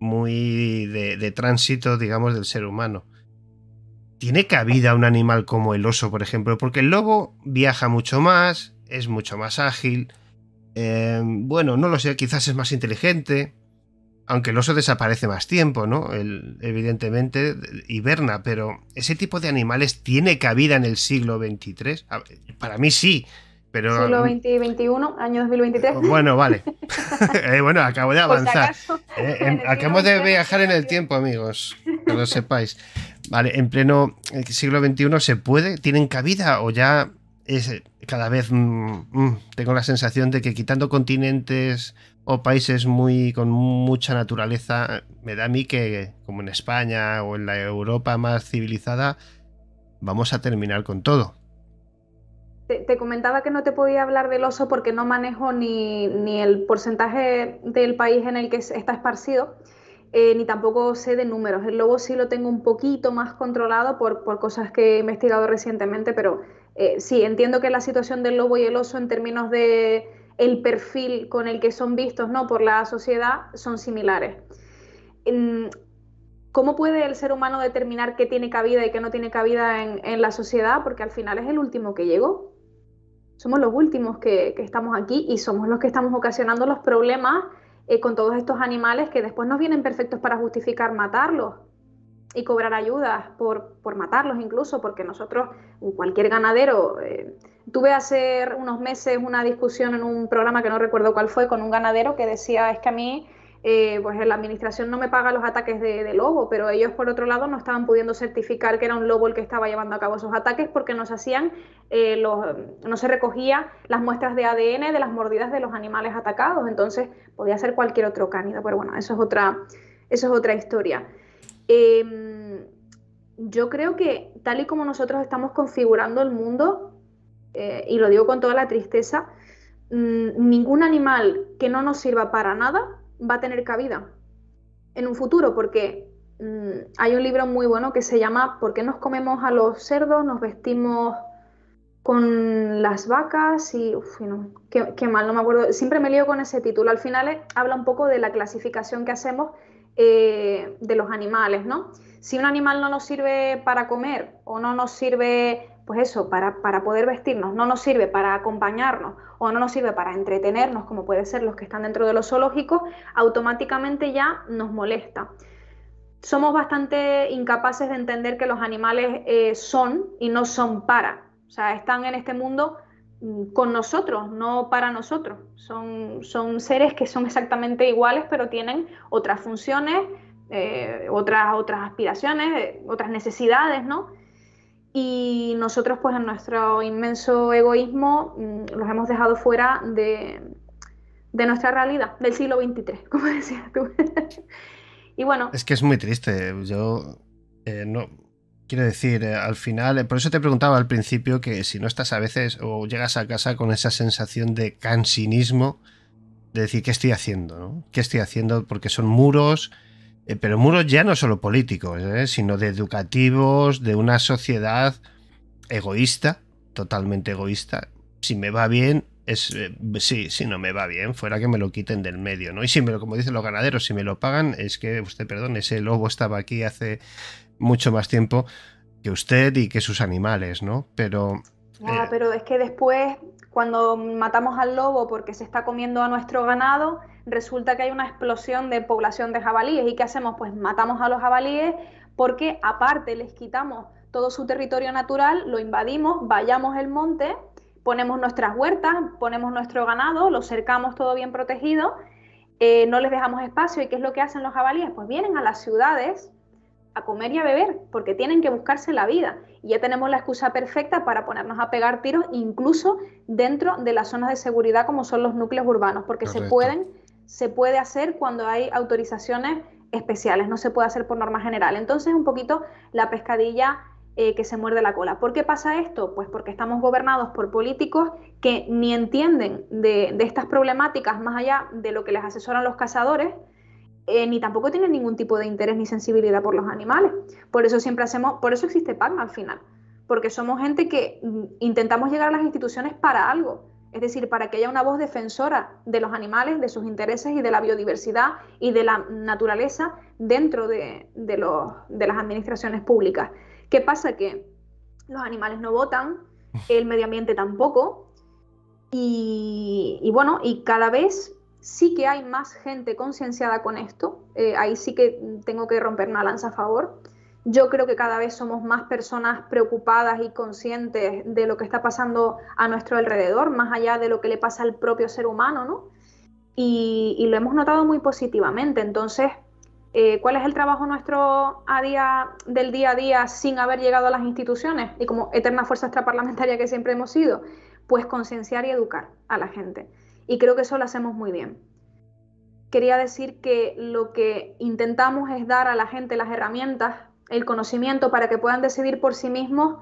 muy de, tránsito, digamos, del ser humano. ¿Tiene cabida un animal como el oso, por ejemplo? Porque el lobo viaja mucho más, es mucho más ágil, em, bueno, no lo sé, quizás es más inteligente, aunque el oso desaparece más tiempo, ¿no? evidentemente hiberna, pero ese tipo de animales tiene cabida en el siglo XXIII. Para mí sí, pero... Siglo XXI, año 2023. Bueno, vale. [laughs] [laughs] Eh, bueno, acabo de avanzar. Eh, acabo de viajar en el tiempo, amigos, que lo sepáis. Vale, en pleno eh, siglo XXI se puede, tienen cabida o ya cada vez mm, mm, tengo la sensación de que quitando continentes o países muy con mucha naturaleza, me da a mí que, como en España o en la Europa más civilizada, vamos a terminar con todo. Te, comentaba que no te podía hablar del oso porque no manejo ni, ni el porcentaje del país en el que está esparcido, eh, ni tampoco sé de números. El lobo sí lo tengo un poquito más controlado por, por cosas que he investigado recientemente, pero eh, sí, entiendo que la situación del lobo y el oso en términos de el perfil con el que son vistos ¿no? por la sociedad son similares. ¿Cómo puede el ser humano determinar qué tiene cabida y qué no tiene cabida en, la sociedad? Porque al final es el último que llegó. Somos los últimos que, estamos aquí y somos los que estamos ocasionando los problemas eh, con todos estos animales que después nos vienen perfectos para justificar matarlos y cobrar ayudas por, matarlos incluso, porque nosotros, cualquier ganadero, eh, tuve hace unos meses una discusión en un programa que no recuerdo cuál fue, con un ganadero que decía, es que a mí, eh, pues la administración no me paga los ataques de, de, lobo, pero ellos por otro lado no estaban pudiendo certificar que era un lobo el que estaba llevando a cabo esos ataques porque no se hacían, eh, los, no se recogía las muestras de ADN de las mordidas de los animales atacados, entonces podía ser cualquier otro cánido, pero bueno, eso es otra, eso es otra historia. Em, yo creo que tal y como nosotros estamos configurando el mundo, eh, y lo digo con toda la tristeza, mm, ningún animal que no nos sirva para nada va a tener cabida en un futuro, porque mm, hay un libro muy bueno que se llama ¿Por qué nos comemos a los cerdos? Nos vestimos con las vacas y, qué, mal, no me acuerdo, siempre me lío con ese título. Al final eh, habla un poco de la clasificación que hacemos eh, de los animales, ¿no? Si un animal no nos sirve para comer o no nos sirve, pues eso, para, poder vestirnos, no nos sirve para acompañarnos o no nos sirve para entretenernos, como puede ser los que están dentro de los zoológicos, automáticamente ya nos molesta somos bastante incapaces de entender que los animales eh, son y no son para. O sea, están en este mundo Mm, con nosotros, no para nosotros. Son, son seres que son exactamente iguales, pero tienen otras funciones, eh, otras, otras aspiraciones, eh, otras necesidades, ¿no? Y nosotros, pues en nuestro inmenso egoísmo, mm, los hemos dejado fuera de, de nuestra realidad, del siglo XXIII, [laughs] como decías tú. [laughs] y bueno. Es que es muy triste. Yo eh, no Quiero decir, eh, al final, eh, por eso te preguntaba al principio que si no estás a veces o llegas a casa con esa sensación de cansinismo, de decir, ¿qué estoy haciendo? ¿no? ¿Qué estoy haciendo? Porque son muros, eh, pero muros ya no solo políticos, sino de educativos, de una sociedad egoísta, totalmente egoísta. Si me va bien, es sí, si no me va bien, fuera que me lo quiten del medio, ¿no? Y si me lo, como dicen los ganaderos, si me lo pagan, es que usted, perdón, ese lobo estaba aquí hace mucho más tiempo que usted y que sus animales, ¿no? Pero... Ah, eh, pero es que después, cuando matamos al lobo porque se está comiendo a nuestro ganado, resulta que hay una explosión de población de jabalíes. ¿Y qué hacemos? Pues matamos a los jabalíes porque aparte les quitamos todo su territorio natural, lo invadimos, vayamos el monte, ponemos nuestras huertas, ponemos nuestro ganado, lo cercamos todo bien protegido, eh, no les dejamos espacio. ¿Y qué es lo que hacen los jabalíes? Pues vienen a las ciudades a comer y a beber, porque tienen que buscarse la vida. Y ya tenemos la excusa perfecta para ponernos a pegar tiros, incluso dentro de las zonas de seguridad como son los núcleos urbanos, porque se pueden, se puede hacer cuando hay autorizaciones especiales, no se puede hacer por norma general. Entonces, un poquito la pescadilla eh, que se muerde la cola. ¿Por qué pasa esto? Pues porque estamos gobernados por políticos que ni entienden de estas problemáticas más allá de lo que les asesoran los cazadores, eh, ni tampoco tienen ningún tipo de interés ni sensibilidad por los animales. Por eso siempre hacemos, por eso existe PACMA al final, porque somos gente que mm, intentamos llegar a las instituciones para algo, es decir, para que haya una voz defensora de los animales, de sus intereses y de la biodiversidad y de la naturaleza dentro de, las administraciones públicas. ¿Qué pasa? Que los animales no votan, el medio ambiente tampoco, y bueno, y cada vez sí que hay más gente concienciada con esto, eh, ahí sí que tengo que romper una lanza a favor. Yo creo que cada vez somos más personas preocupadas y conscientes de lo que está pasando a nuestro alrededor, más allá de lo que le pasa al propio ser humano, ¿no? Y, lo hemos notado muy positivamente. Entonces, eh, ¿cuál es el trabajo nuestro a del día a día sin haber llegado a las instituciones y como eterna fuerza extraparlamentaria que siempre hemos sido? Pues concienciar y educar a la gente. Y creo que eso lo hacemos muy bien. Quería decir que lo que intentamos es dar a la gente las herramientas, el conocimiento para que puedan decidir por sí mismos,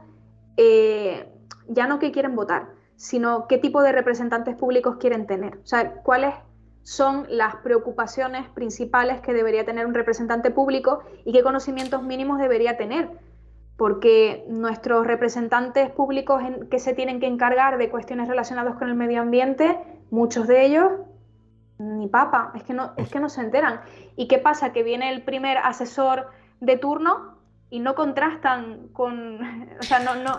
eh, ya no qué quieren votar, sino qué tipo de representantes públicos quieren tener. O sea, cuáles son las preocupaciones principales que debería tener un representante público y qué conocimientos mínimos debería tener. Porque nuestros representantes públicos en, que se tienen que encargar de cuestiones relacionadas con el medio ambiente Muchos de ellos ni papa, es que no, es pues que no se enteran. ¿Y qué pasa? Que viene el primer asesor de turno y no contrastan con. [laughs]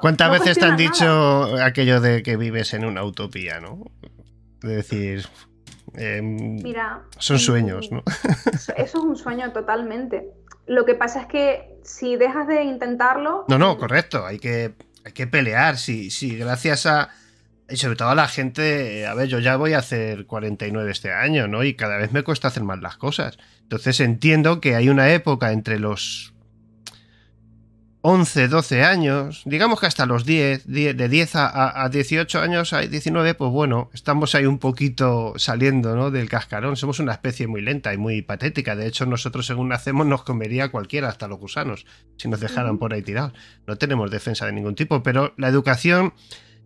¿Cuántas veces te han dicho aquello de que vives en una utopía, no? De decir. Em, Mira, son sueños, ¿no? Eso es un sueño totalmente. Lo que pasa es que si dejas de intentarlo. No, no, mm, correcto. Hay que, hay que pelear. Si, si gracias a y sobre todo a la gente, a ver, yo ya voy a hacer 49 este año, ¿no? Y cada vez me cuesta hacer más las cosas. Entonces entiendo que hay una época entre los 11, 12 años, digamos que hasta los 10, de 10 a, 18 años, hay 19, pues bueno, estamos ahí un poquito saliendo ¿no? del cascarón. Somos una especie muy lenta y muy patética. De hecho, nosotros según nacemos nos comería cualquiera, hasta los gusanos, si nos dejaran por ahí tirar. No tenemos defensa de ningún tipo, pero la educación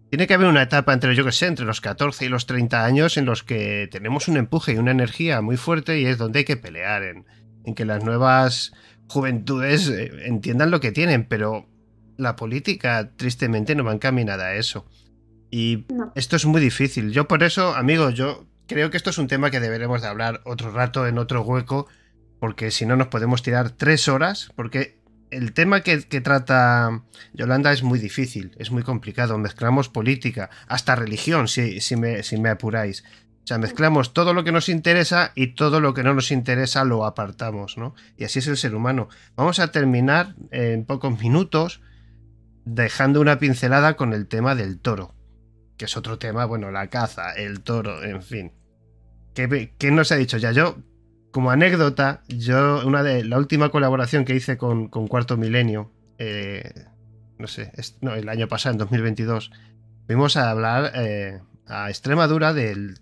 tiene que haber una etapa entre, yo que sé, entre los 14 y los 30 años en los que tenemos un empuje y una energía muy fuerte y es donde hay que pelear, en, que las nuevas juventudes eh, entiendan lo que tienen, pero la política tristemente no va encaminada a eso. Y esto es muy difícil. Yo por eso, amigos, yo creo que esto es un tema que deberemos de hablar otro rato en otro hueco, porque si no nos podemos tirar tres horas, porque el tema que, trata Yolanda es muy difícil, es muy complicado. Mezclamos política, hasta religión, si, me, apuráis. O sea, mezclamos todo lo que nos interesa y todo lo que no nos interesa lo apartamos, ¿no? Y así es el ser humano. Vamos a terminar en pocos minutos dejando una pincelada con el tema del toro, que es otro tema, bueno, la caza, el toro, en fin. ¿Qué, qué nos ha dicho ya yo? como anécdota, yo, una de la última colaboración que hice con, Cuarto Milenio, eh, no sé, no, el año pasado, en 2022, fuimos a hablar eh, a Extremadura de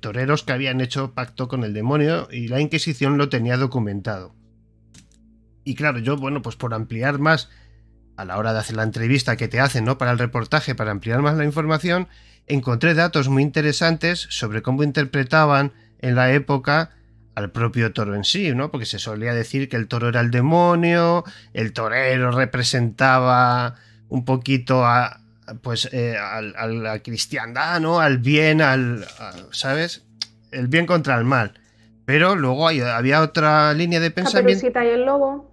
toreros que habían hecho pacto con el demonio y la Inquisición lo tenía documentado. Y claro, yo, bueno, pues por ampliar más a la hora de hacer la entrevista que te hacen, ¿no? Para el reportaje, para ampliar más la información, encontré datos muy interesantes sobre cómo interpretaban en la época al propio toro en sí, ¿no? Porque se solía decir que el toro era el demonio, el torero representaba un poquito a, pues, eh, al, a la cristiandad, ¿no? Al bien, al, ¿sabes? El bien contra el mal. Pero luego había otra línea de ah, pensamiento. y el lobo.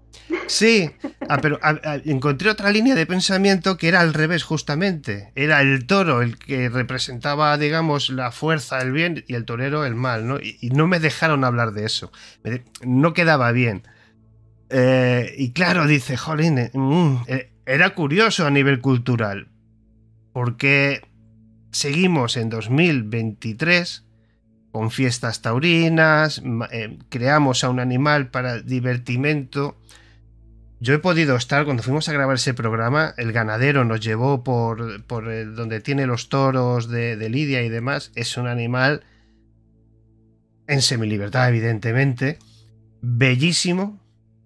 Sí, ah, pero ah, ah, encontré otra línea de pensamiento que era al revés, justamente. Era el toro el que representaba, digamos, la fuerza, el bien, y el torero el mal, ¿no? Y, no me dejaron hablar de eso. no quedaba bien. Eh, y claro, dice, jolín, eh, mm, eh, era curioso a nivel cultural, porque seguimos en 2023 con fiestas taurinas, creamos a un animal para divertimento yo he podido estar, cuando fuimos a grabar ese programa, el ganadero nos llevó por, eh, donde tiene los toros de, Lidia y demás. Es un animal en semilibertad, evidentemente. Bellísimo.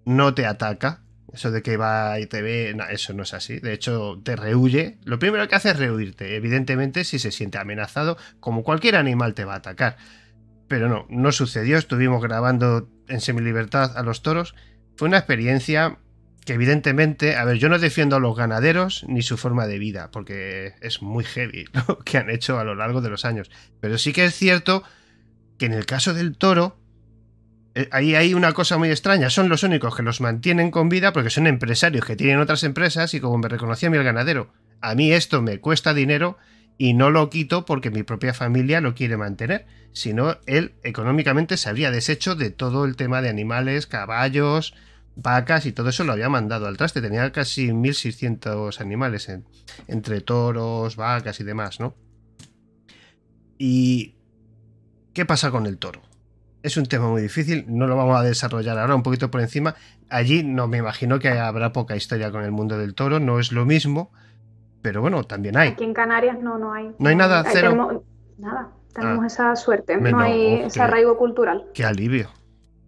No te ataca. Eso de que va y te ve, eso no es así. De hecho, te rehuye. Lo primero que hace es rehuirte. Evidentemente, si se siente amenazado, como cualquier animal te va a atacar. Pero no, no sucedió. Estuvimos grabando en semilibertad a los toros. Fue una experiencia que evidentemente, a ver, yo no defiendo a los ganaderos ni su forma de vida, porque es muy heavy [laughs] lo que han hecho a lo largo de los años. Pero sí que es cierto que en el caso del toro, eh, ahí hay una cosa muy extraña. Son los únicos que los mantienen con vida porque son empresarios que tienen otras empresas y como me reconocía a mí el ganadero, a mí esto me cuesta dinero y no lo quito porque mi propia familia lo quiere mantener. sino él económicamente se habría deshecho de todo el tema de animales, caballos, vacas y todo eso lo había mandado al traste. Tenía casi 1600 animales entre toros, vacas y demás, ¿no? ¿Y qué pasa con el toro? Es un tema muy difícil, no lo vamos a desarrollar ahora un poquito por encima. Allí no me imagino que habrá poca historia con el mundo del toro, no es lo mismo, pero bueno, también hay. Aquí en Canarias no, no hay. No hay nada, cero. nada, tenemos ah. esa suerte, no hay oh, ese arraigo cultural. Qué alivio.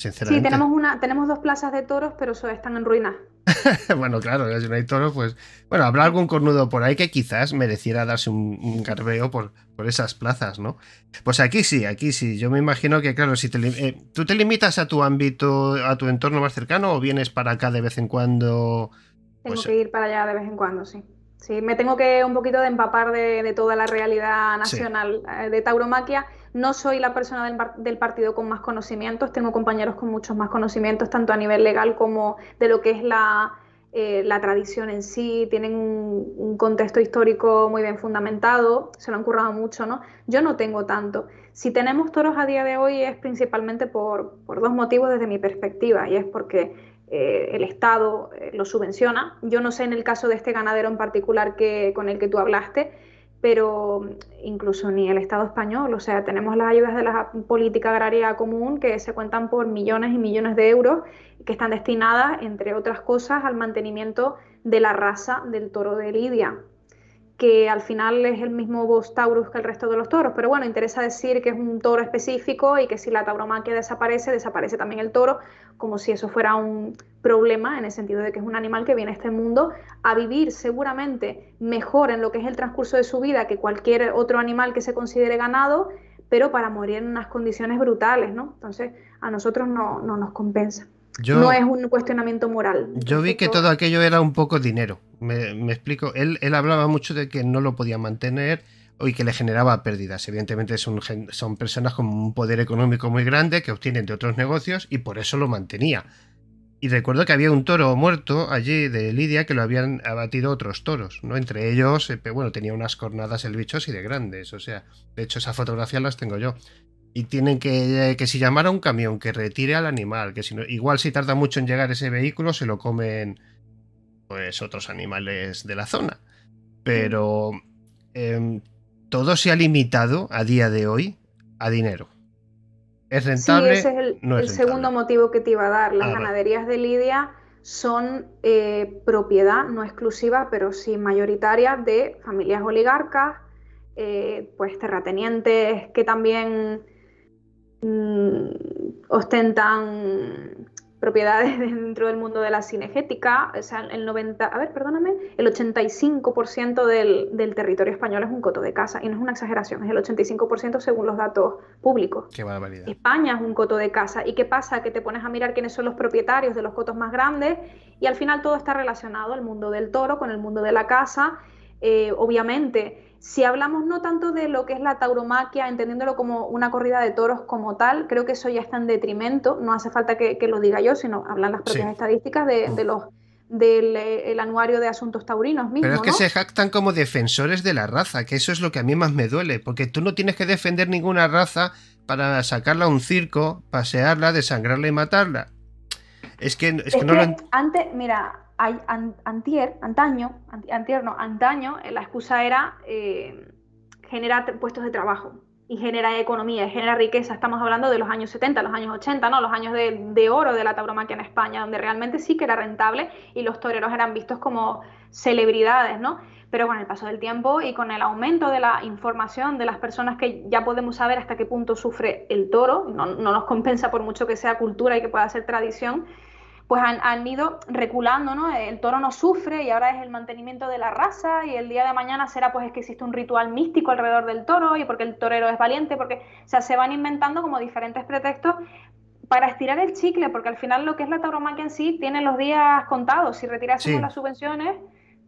Sí, tenemos, una, tenemos dos plazas de toros, pero solo están en ruinas. [laughs] bueno, claro, si no hay toros, pues. Bueno, habrá algún cornudo por ahí que quizás mereciera darse un, un garbeo por, por, esas plazas, ¿no? Pues aquí sí, aquí sí. Yo me imagino que, claro, si eh, tú te limitas a tu ámbito, a tu entorno más cercano o vienes para acá de vez en cuando. Tengo pues, que ir para allá de vez en cuando, sí. Sí, me tengo que un poquito de empapar de, toda la realidad nacional eh, de tauromaquia no soy la persona del, partido con más conocimientos, tengo compañeros con muchos más conocimientos, tanto a nivel legal como de lo que es la, eh, tradición en sí, tienen un, contexto histórico muy bien fundamentado, se lo han currado mucho, ¿no? Yo no tengo tanto. Si tenemos toros a día de hoy es principalmente por, dos motivos desde mi perspectiva, y es porque eh, el Estado eh, lo subvenciona. Yo no sé en el caso de este ganadero en particular que, con el que tú hablaste, pero incluso ni el Estado español, o sea, tenemos las ayudas de la política agraria común que se cuentan por millones y millones de euros que están destinadas, entre otras cosas, al mantenimiento de la raza del toro de Lidia que al final es el mismo Bos Taurus que el resto de los toros, pero bueno, interesa decir que es un toro específico y que si la tauromaquia desaparece, desaparece también el toro, como si eso fuera un problema en el sentido de que es un animal que viene a este mundo a vivir seguramente mejor en lo que es el transcurso de su vida que cualquier otro animal que se considere ganado, pero para morir en unas condiciones brutales, ¿no? Entonces, a nosotros no, no nos compensa no es un cuestionamiento moral. Yo vi que todo aquello era un poco dinero. Me, explico. Él, él, hablaba mucho de que no lo podía mantener y que le generaba pérdidas. Evidentemente son, son personas con un poder económico muy grande que obtienen de otros negocios y por eso lo mantenía. Y recuerdo que había un toro muerto allí de Lidia que lo habían abatido otros toros, ¿no? Entre ellos, eh, bueno, tenía unas cornadas el bicho así de grandes, o sea, de hecho esas fotografías las tengo yo y tienen que, eh, que si llamar a un camión que retire al animal, que si no, igual si tarda mucho en llegar ese vehículo se lo comen pues otros animales de la zona. Pero em, todo se ha limitado a día de hoy a dinero. ¿Es rentable? ese es el, segundo motivo que te iba a dar. Las ah, ganaderías de Lidia son eh, propiedad no exclusiva, pero sí mayoritaria de familias oligarcas, eh, pues terratenientes que también Mm, ostentan propiedades [laughs] dentro del mundo de la cinegética, o sea, el 90, a ver, perdóname, el 85% del, del, territorio español es un coto de casa, y no es una exageración, es el 85% según los datos públicos. Qué España es un coto de casa, ¿y qué pasa? Que te pones a mirar quiénes son los propietarios de los cotos más grandes, y al final todo está relacionado al mundo del toro, con el mundo de la casa, eh, obviamente si hablamos no tanto de lo que es la tauromaquia, entendiéndolo como una corrida de toros como tal, creo que eso ya está en detrimento, no hace falta que, lo diga yo, sino hablan las propias estadísticas de, los del eh, anuario de asuntos taurinos mismo. Pero es que se jactan como defensores de la raza, que eso es lo que a mí más me duele, porque tú no tienes que defender ninguna raza para sacarla a un circo, pasearla, desangrarla y matarla. Es que, no Antes, mira, antier, antaño, antaño, eh, la excusa era eh, generar puestos de trabajo y genera economía, y genera riqueza. Estamos hablando de los años 70, los años 80, ¿no? Los años de, oro de la tauromaquia en España, donde realmente sí que era rentable y los toreros eran vistos como celebridades, ¿no? Pero con el paso del tiempo y con el aumento de la información de las personas que ya podemos saber hasta qué punto sufre el toro, no nos compensa por mucho que sea cultura y que pueda ser tradición, pues han, ido reculando, ¿no? El toro no sufre y ahora es el mantenimiento de la raza y el día de mañana será pues es que existe un ritual místico alrededor del toro y porque el torero es valiente, porque o sea, se van inventando como diferentes pretextos para estirar el chicle, porque al final lo que es la tauromaquia en sí tiene los días contados. Si retirásemos las subvenciones,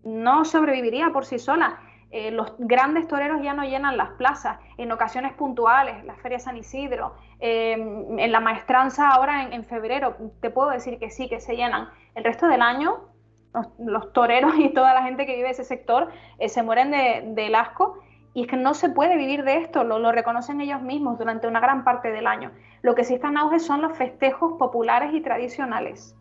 no sobreviviría por sí sola. Eh, los grandes toreros ya no llenan las plazas, en ocasiones puntuales, las ferias San Isidro, Em, en la maestranza ahora en, febrero, te puedo decir que sí, que se llenan. El resto del año, los, toreros [laughs] y toda la gente que vive ese sector eh, se mueren del de asco y es que no se puede vivir de esto, lo, reconocen ellos mismos durante una gran parte del año. Lo que sí está en auge son los festejos populares y tradicionales,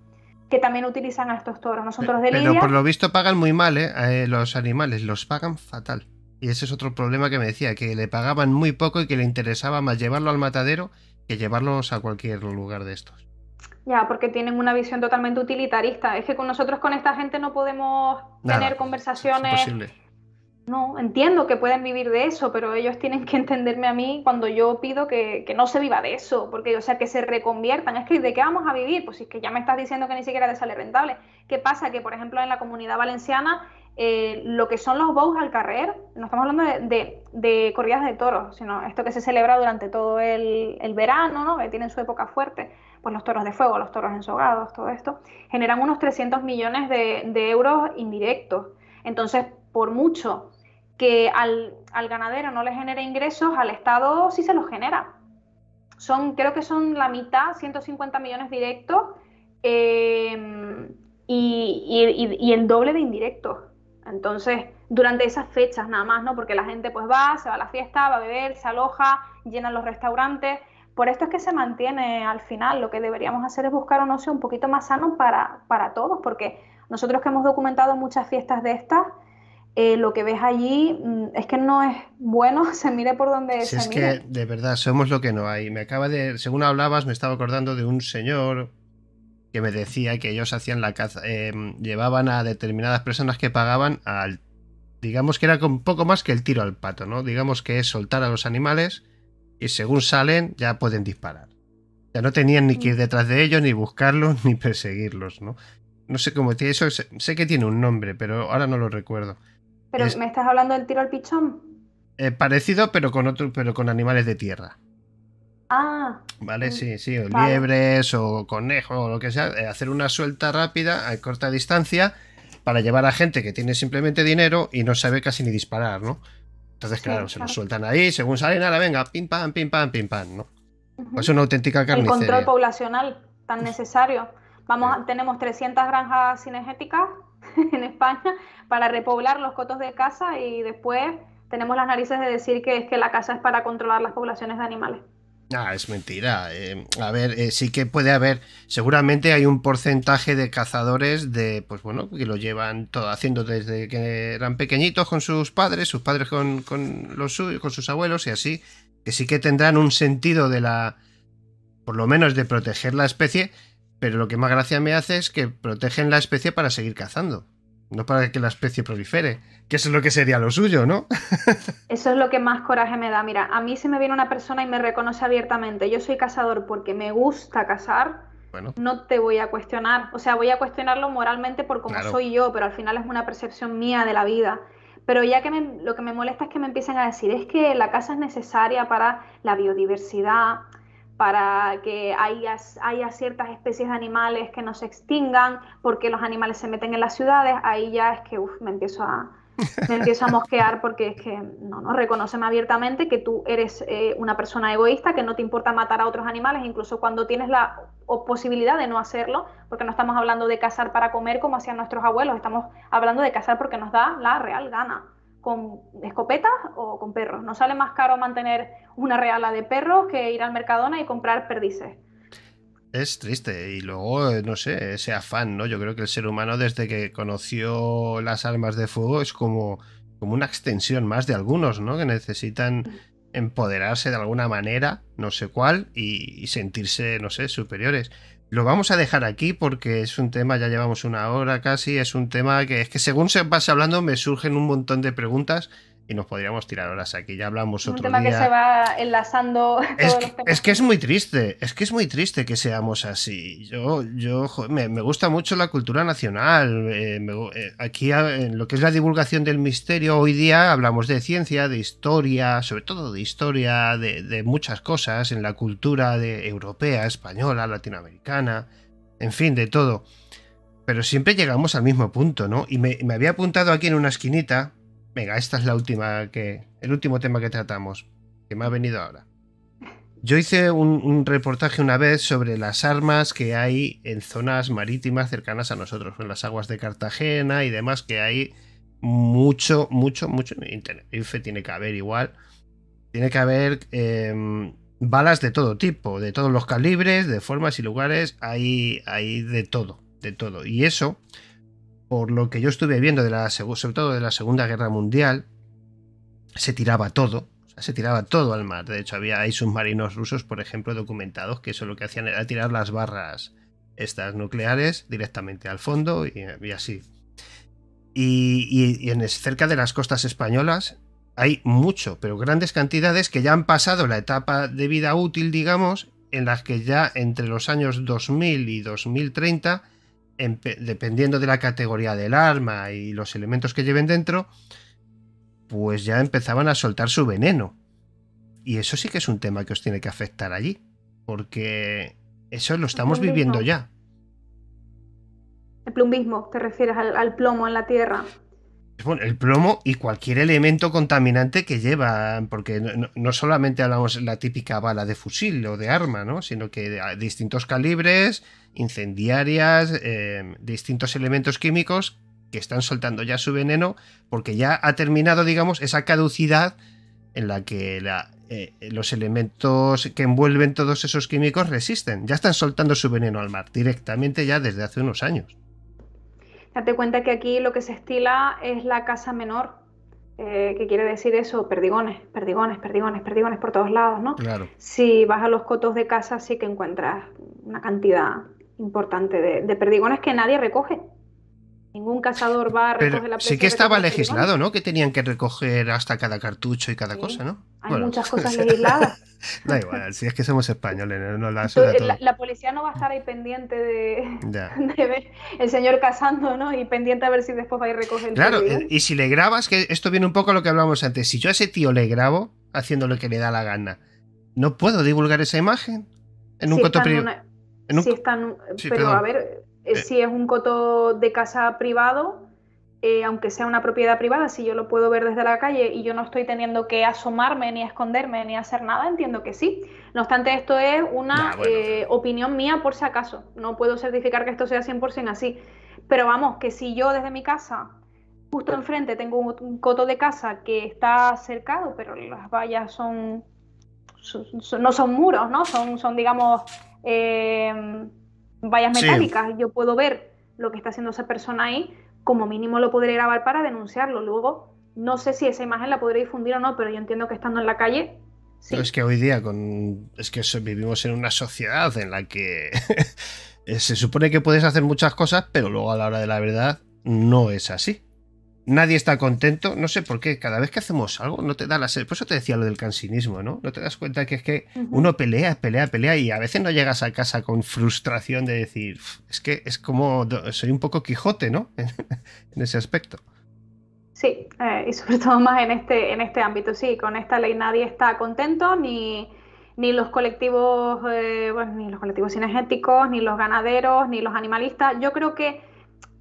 que también utilizan a estos toros. Nosotros de Pero por lo visto pagan muy mal, eh, eh, los animales, los pagan fatal. Y ese es otro problema que me decía, que le pagaban muy poco y que le interesaba más llevarlo al matadero que llevarlos a cualquier lugar de estos. Ya, porque tienen una visión totalmente utilitarista. Es que con nosotros, con esta gente, no podemos tener conversaciones. no, entiendo que pueden vivir de eso, pero ellos tienen que entenderme a mí cuando yo pido que, no se viva de eso, porque, o sea, que se reconviertan. Es que, ¿de qué vamos a vivir? Pues es que ya me estás diciendo que ni siquiera te sale rentable. ¿Qué pasa? Que, por ejemplo, en la comunidad valenciana eh, lo que son los bows al carrer, no estamos hablando de, corridas de toros, sino esto que se celebra durante todo el, verano, que tienen su época fuerte, pues los toros de fuego, los toros ensogados, todo esto, generan unos 300 millones de, euros indirectos. Entonces, por mucho que al, ganadero no le genere ingresos, al Estado sí se los genera. Son, creo que son la mitad, 150 millones directos eh, y el doble de indirectos. Entonces, durante esas fechas nada más, ¿no? Porque la gente pues va, se va a la fiesta, va a beber, se aloja, llenan los restaurantes. Por esto es que se mantiene al final. Lo que deberíamos hacer es buscar un ocio un poquito más sano para, para todos, porque nosotros que hemos documentado muchas fiestas de estas, eh, lo que ves allí mm, es que no es bueno, [laughs] se mire por donde si es que de verdad somos lo que no hay. Me acaba de, según hablabas, me estaba acordando de un señor, que me decía que ellos hacían la caza, eh, llevaban a determinadas personas que pagaban al, digamos que era un poco más que el tiro al pato, ¿no? Digamos que es soltar a los animales y según salen ya pueden disparar. Ya no tenían ni que ir detrás de ellos, ni buscarlos, [laughs] ni perseguirlos, ¿no? No sé cómo tiene eso, sé que tiene un nombre, pero ahora no lo recuerdo. ¿Pero me estás hablando del tiro al pichón? Eh, parecido, pero con, otros pero con animales de tierra. Ah, vale, mm, sí, sí, o liebres o conejos o lo que sea, eh, hacer una suelta rápida a corta distancia para llevar a gente que tiene simplemente dinero y no sabe casi ni disparar, ¿no? Entonces, claro, se nos sueltan ahí, según salen, ahora venga, pim pam, pim pam, pim pam, ¿no? Es una auténtica carnicería. El control poblacional tan necesario. Vamos, tenemos 300 granjas cinegéticas [laughs] en España para repoblar los cotos de casa y después tenemos las narices de decir que es que la casa es para controlar las poblaciones de animales. Ah, es mentira. Eh, a ver, eh, sí que puede haber, seguramente hay un porcentaje de cazadores de, pues bueno, que lo llevan todo haciendo desde que eran pequeñitos con sus padres, sus padres con, con los suyos, con sus abuelos y así, que sí que tendrán un sentido de la, por lo menos de proteger la especie, pero lo que más gracia me hace es que protegen la especie para seguir cazando no para que la especie prolifere, que eso es lo que sería lo suyo, ¿no? [laughs] eso es lo que más coraje me da. Mira, a mí si me viene una persona y me reconoce abiertamente, yo soy cazador porque me gusta cazar, bueno. no te voy a cuestionar. O sea, voy a cuestionarlo moralmente por cómo soy yo, pero al final es una percepción mía de la vida. Pero ya que lo que me molesta es que me empiecen a decir, es que la casa es necesaria para la biodiversidad, para que haya, haya, ciertas especies de animales que no se extingan, porque los animales se meten en las ciudades, ahí ya es que me empiezo a me empiezo a mosquear porque es que no, no, reconoceme abiertamente que tú eres eh, una persona egoísta, que no te importa matar a otros animales, incluso cuando tienes la posibilidad de no hacerlo, porque no estamos hablando de cazar para comer como hacían nuestros abuelos, estamos hablando de cazar porque nos da la real gana con escopetas o con perros. No sale más caro mantener una reala de perros que ir al Mercadona y comprar perdices. Es triste y luego, eh, no sé, ese afán, ¿no? Yo creo que el ser humano desde que conoció las armas de fuego es como, como una extensión más de algunos, ¿no? Que necesitan mm. empoderarse de alguna manera, no sé cuál, y sentirse, no sé, superiores. Lo vamos a dejar aquí porque es un tema, ya llevamos una hora casi, es un tema que es que según se pasa hablando me surgen un montón de preguntas y nos podríamos tirar horas aquí. Ya hablamos otro día. Un tema que se va enlazando. [laughs] Es, que, es, muy triste, es que es muy triste que seamos así. Yo, yo me, gusta mucho la cultura nacional. Eh, eh, aquí en lo que es la divulgación del misterio, hoy día hablamos de ciencia, de historia, sobre todo de historia, de, muchas cosas en la cultura de europea, española, latinoamericana, en fin, de todo. Pero siempre llegamos al mismo punto, ¿no? Y me, me había apuntado aquí en una esquinita Venga, esta es la última que. El último tema que tratamos, que me ha venido ahora. Yo hice un, reportaje una vez sobre las armas que hay en zonas marítimas cercanas a nosotros, en las aguas de Cartagena y demás, que hay mucho, mucho, mucho. Internet tiene que haber igual. Tiene que haber em, balas de todo tipo, de todos los calibres, de formas y lugares. Hay, hay de todo, de todo. Y eso por lo que yo estuve viendo, de la, sobre todo de la Segunda Guerra Mundial, se tiraba todo, se tiraba todo al mar. De hecho, había hay submarinos rusos, por ejemplo, documentados, que eso lo que hacían era tirar las barras estas nucleares directamente al fondo y, así. Y, en, cerca de las costas españolas hay mucho, pero grandes cantidades que ya han pasado la etapa de vida útil, digamos, en las que ya entre los años 2000 y 2030 dependiendo de la categoría del arma y los elementos que lleven dentro, pues ya empezaban a soltar su veneno. Y eso sí que es un tema que os tiene que afectar allí, porque eso lo estamos viviendo ya. El plumbismo, te refieres al, al plomo en la tierra el plomo y cualquier elemento contaminante que llevan, porque no, solamente hablamos de la típica bala de fusil o de arma, ¿no? sino que hay distintos calibres, incendiarias, em, distintos elementos químicos que están soltando ya su veneno, porque ya ha terminado, digamos, esa caducidad en la que eh, eh, los elementos que envuelven todos esos químicos resisten. Ya están soltando su veneno al mar directamente ya desde hace unos años. Date cuenta que aquí lo que se estila es la casa menor, qué eh, que quiere decir eso, perdigones, perdigones, perdigones, perdigones por todos lados, ¿no? Claro. Si vas a los cotos de casa sí que encuentras una cantidad importante de perdigones que nadie recoge. Ningún cazador va a recoger la pero Sí que estaba legislado, ¿no? Que tenían que recoger hasta cada cartucho y cada cosa, ¿no? Hay muchas [laughs] cosas legisladas. [laughs] da igual, si es que somos españoles, no la, la, policía no va a estar ahí pendiente [laughs] de, ver el señor cazando, ¿no? Y pendiente a ver si después va a ir recogiendo. Claro, eh, y si le grabas, que esto viene un poco a lo que hablábamos antes, si yo a ese tío le grabo haciendo lo que le da la gana, ¿no puedo divulgar esa imagen? En un si están... pero a ver, eh, si es un coto de casa privado, eh, aunque sea una propiedad privada, si yo lo puedo ver desde la calle y yo no estoy teniendo que asomarme, ni esconderme, ni hacer nada, entiendo que sí. No obstante, esto es una eh, opinión mía por si acaso. No puedo certificar que esto sea 100% así. Pero vamos, que si yo desde mi casa, justo enfrente, tengo un, coto de casa que está cercado, pero las vallas son, no son muros, ¿no? Son, son digamos... Eh, vallas metálicas. Yo puedo ver lo que está haciendo esa persona ahí, como mínimo lo podré grabar para denunciarlo. Luego, no sé si esa imagen la podré difundir o no, pero yo entiendo que estando en la calle Sí. es que hoy día con, es que vivimos en una sociedad en la que [laughs] eh, se supone que puedes hacer muchas cosas, pero luego a la hora de la verdad no es así. Nadie está contento, no sé por qué, cada vez que hacemos algo no te da la sed Por eso te decía lo del cansinismo, ¿no? No te das cuenta que es que uno pelea, pelea, pelea y a veces no llegas a casa con frustración de decir, es que es como, soy un poco Quijote, ¿no? [laughs] en ese aspecto. Sí, eh, y sobre todo más en este, en este ámbito, sí, con esta ley nadie está contento, ni, los colectivos, ni los colectivos energéticos, eh, ni los ganaderos, ni los animalistas. Yo creo que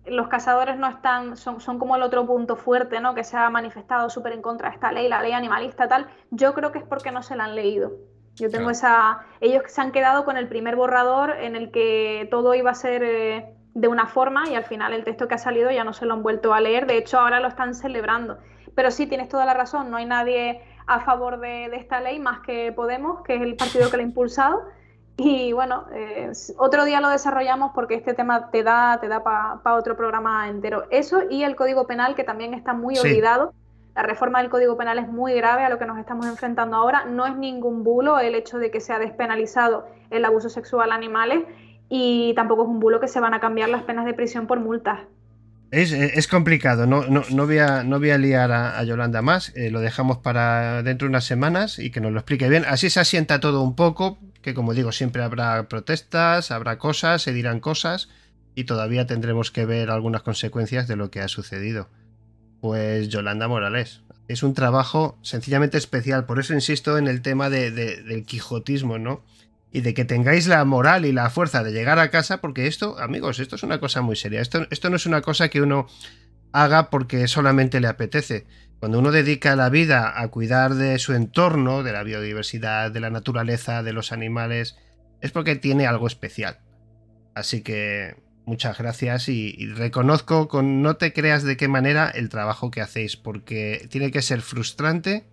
los cazadores no están, son, como el otro punto fuerte, ¿no? Que se ha manifestado súper en contra de esta ley, la ley animalista, tal. Yo creo que es porque no se la han leído. Yo tengo esa. Ellos se han quedado con el primer borrador en el que todo iba a ser eh, de una forma y al final el texto que ha salido ya no se lo han vuelto a leer. De hecho, ahora lo están celebrando. Pero sí, tienes toda la razón. No hay nadie a favor de, de esta ley más que Podemos, que es el partido que la ha impulsado. Y bueno, eh, otro día lo desarrollamos porque este tema te da, te da para otro programa entero. Eso y el Código Penal, que también está muy olvidado. La reforma del Código Penal es muy grave a lo que nos estamos enfrentando ahora. No es ningún bulo el hecho de que se ha despenalizado el abuso sexual a animales y tampoco es un bulo que se van a cambiar las penas de prisión por multas. Es, eh, complicado, no, voy a, liar a, Yolanda más, eh, lo dejamos para dentro de unas semanas y que nos lo explique bien. Así se asienta todo un poco, que como digo, siempre habrá protestas, habrá cosas, se dirán cosas y todavía tendremos que ver algunas consecuencias de lo que ha sucedido. Pues Yolanda Morales. Es un trabajo sencillamente especial, por eso insisto en el tema del quijotismo, ¿no? Y de que tengáis la moral y la fuerza de llegar a casa, porque esto, amigos, esto es una cosa muy seria. Esto, esto no es una cosa que uno haga porque solamente le apetece. Cuando uno dedica la vida a cuidar de su entorno, de la biodiversidad, de la naturaleza, de los animales, es porque tiene algo especial. Así que muchas gracias y, reconozco con no te creas de qué manera el trabajo que hacéis, porque tiene que ser frustrante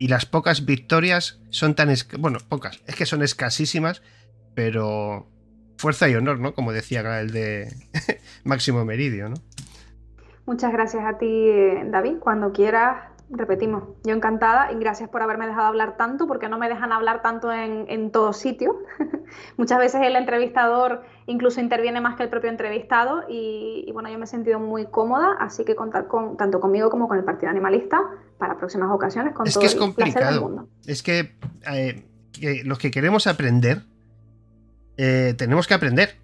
y las pocas victorias son tan... Bueno, pocas, es que son escasísimas, pero fuerza y honor, ¿no? Como decía el de [laughs] Máximo Meridio, ¿no? Muchas gracias a ti, eh, David. Cuando quieras, repetimos. Yo encantada y gracias por haberme dejado hablar tanto, porque no me dejan hablar tanto en, todo sitio. [laughs] Muchas veces el entrevistador incluso interviene más que el propio entrevistado y, bueno, yo me he sentido muy cómoda, así que contar con tanto conmigo como con el Partido Animalista para próximas ocasiones. Con es que es complicado. Es eh, que, los que queremos aprender, eh, tenemos que aprender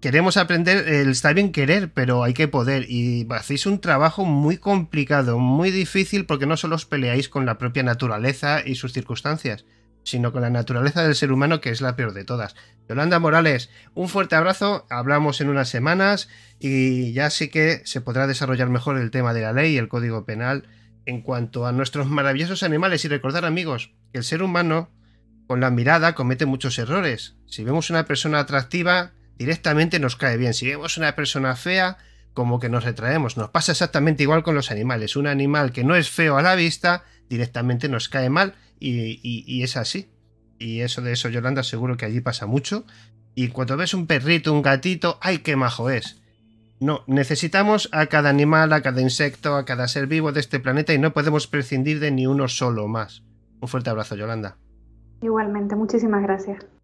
queremos aprender, el, está bien querer, pero hay que poder. Y hacéis un trabajo muy complicado, muy difícil, porque no solo os peleáis con la propia naturaleza y sus circunstancias, sino con la naturaleza del ser humano, que es la peor de todas. Yolanda Morales, un fuerte abrazo, hablamos en unas semanas y ya sí que se podrá desarrollar mejor el tema de la ley y el código penal en cuanto a nuestros maravillosos animales. Y recordar, amigos, que el ser humano con la mirada comete muchos errores. Si vemos una persona atractiva, directamente nos cae bien. Si vemos una persona fea, como que nos retraemos. Nos pasa exactamente igual con los animales. Un animal que no es feo a la vista, directamente nos cae mal y, es así. Y eso de eso, Yolanda, seguro que allí pasa mucho. Y cuando ves un perrito, un gatito, ¡ay, qué majo es! No, necesitamos a cada animal, a cada insecto, a cada ser vivo de este planeta y no podemos prescindir de ni uno solo más. Un fuerte abrazo, Yolanda. Igualmente, muchísimas gracias.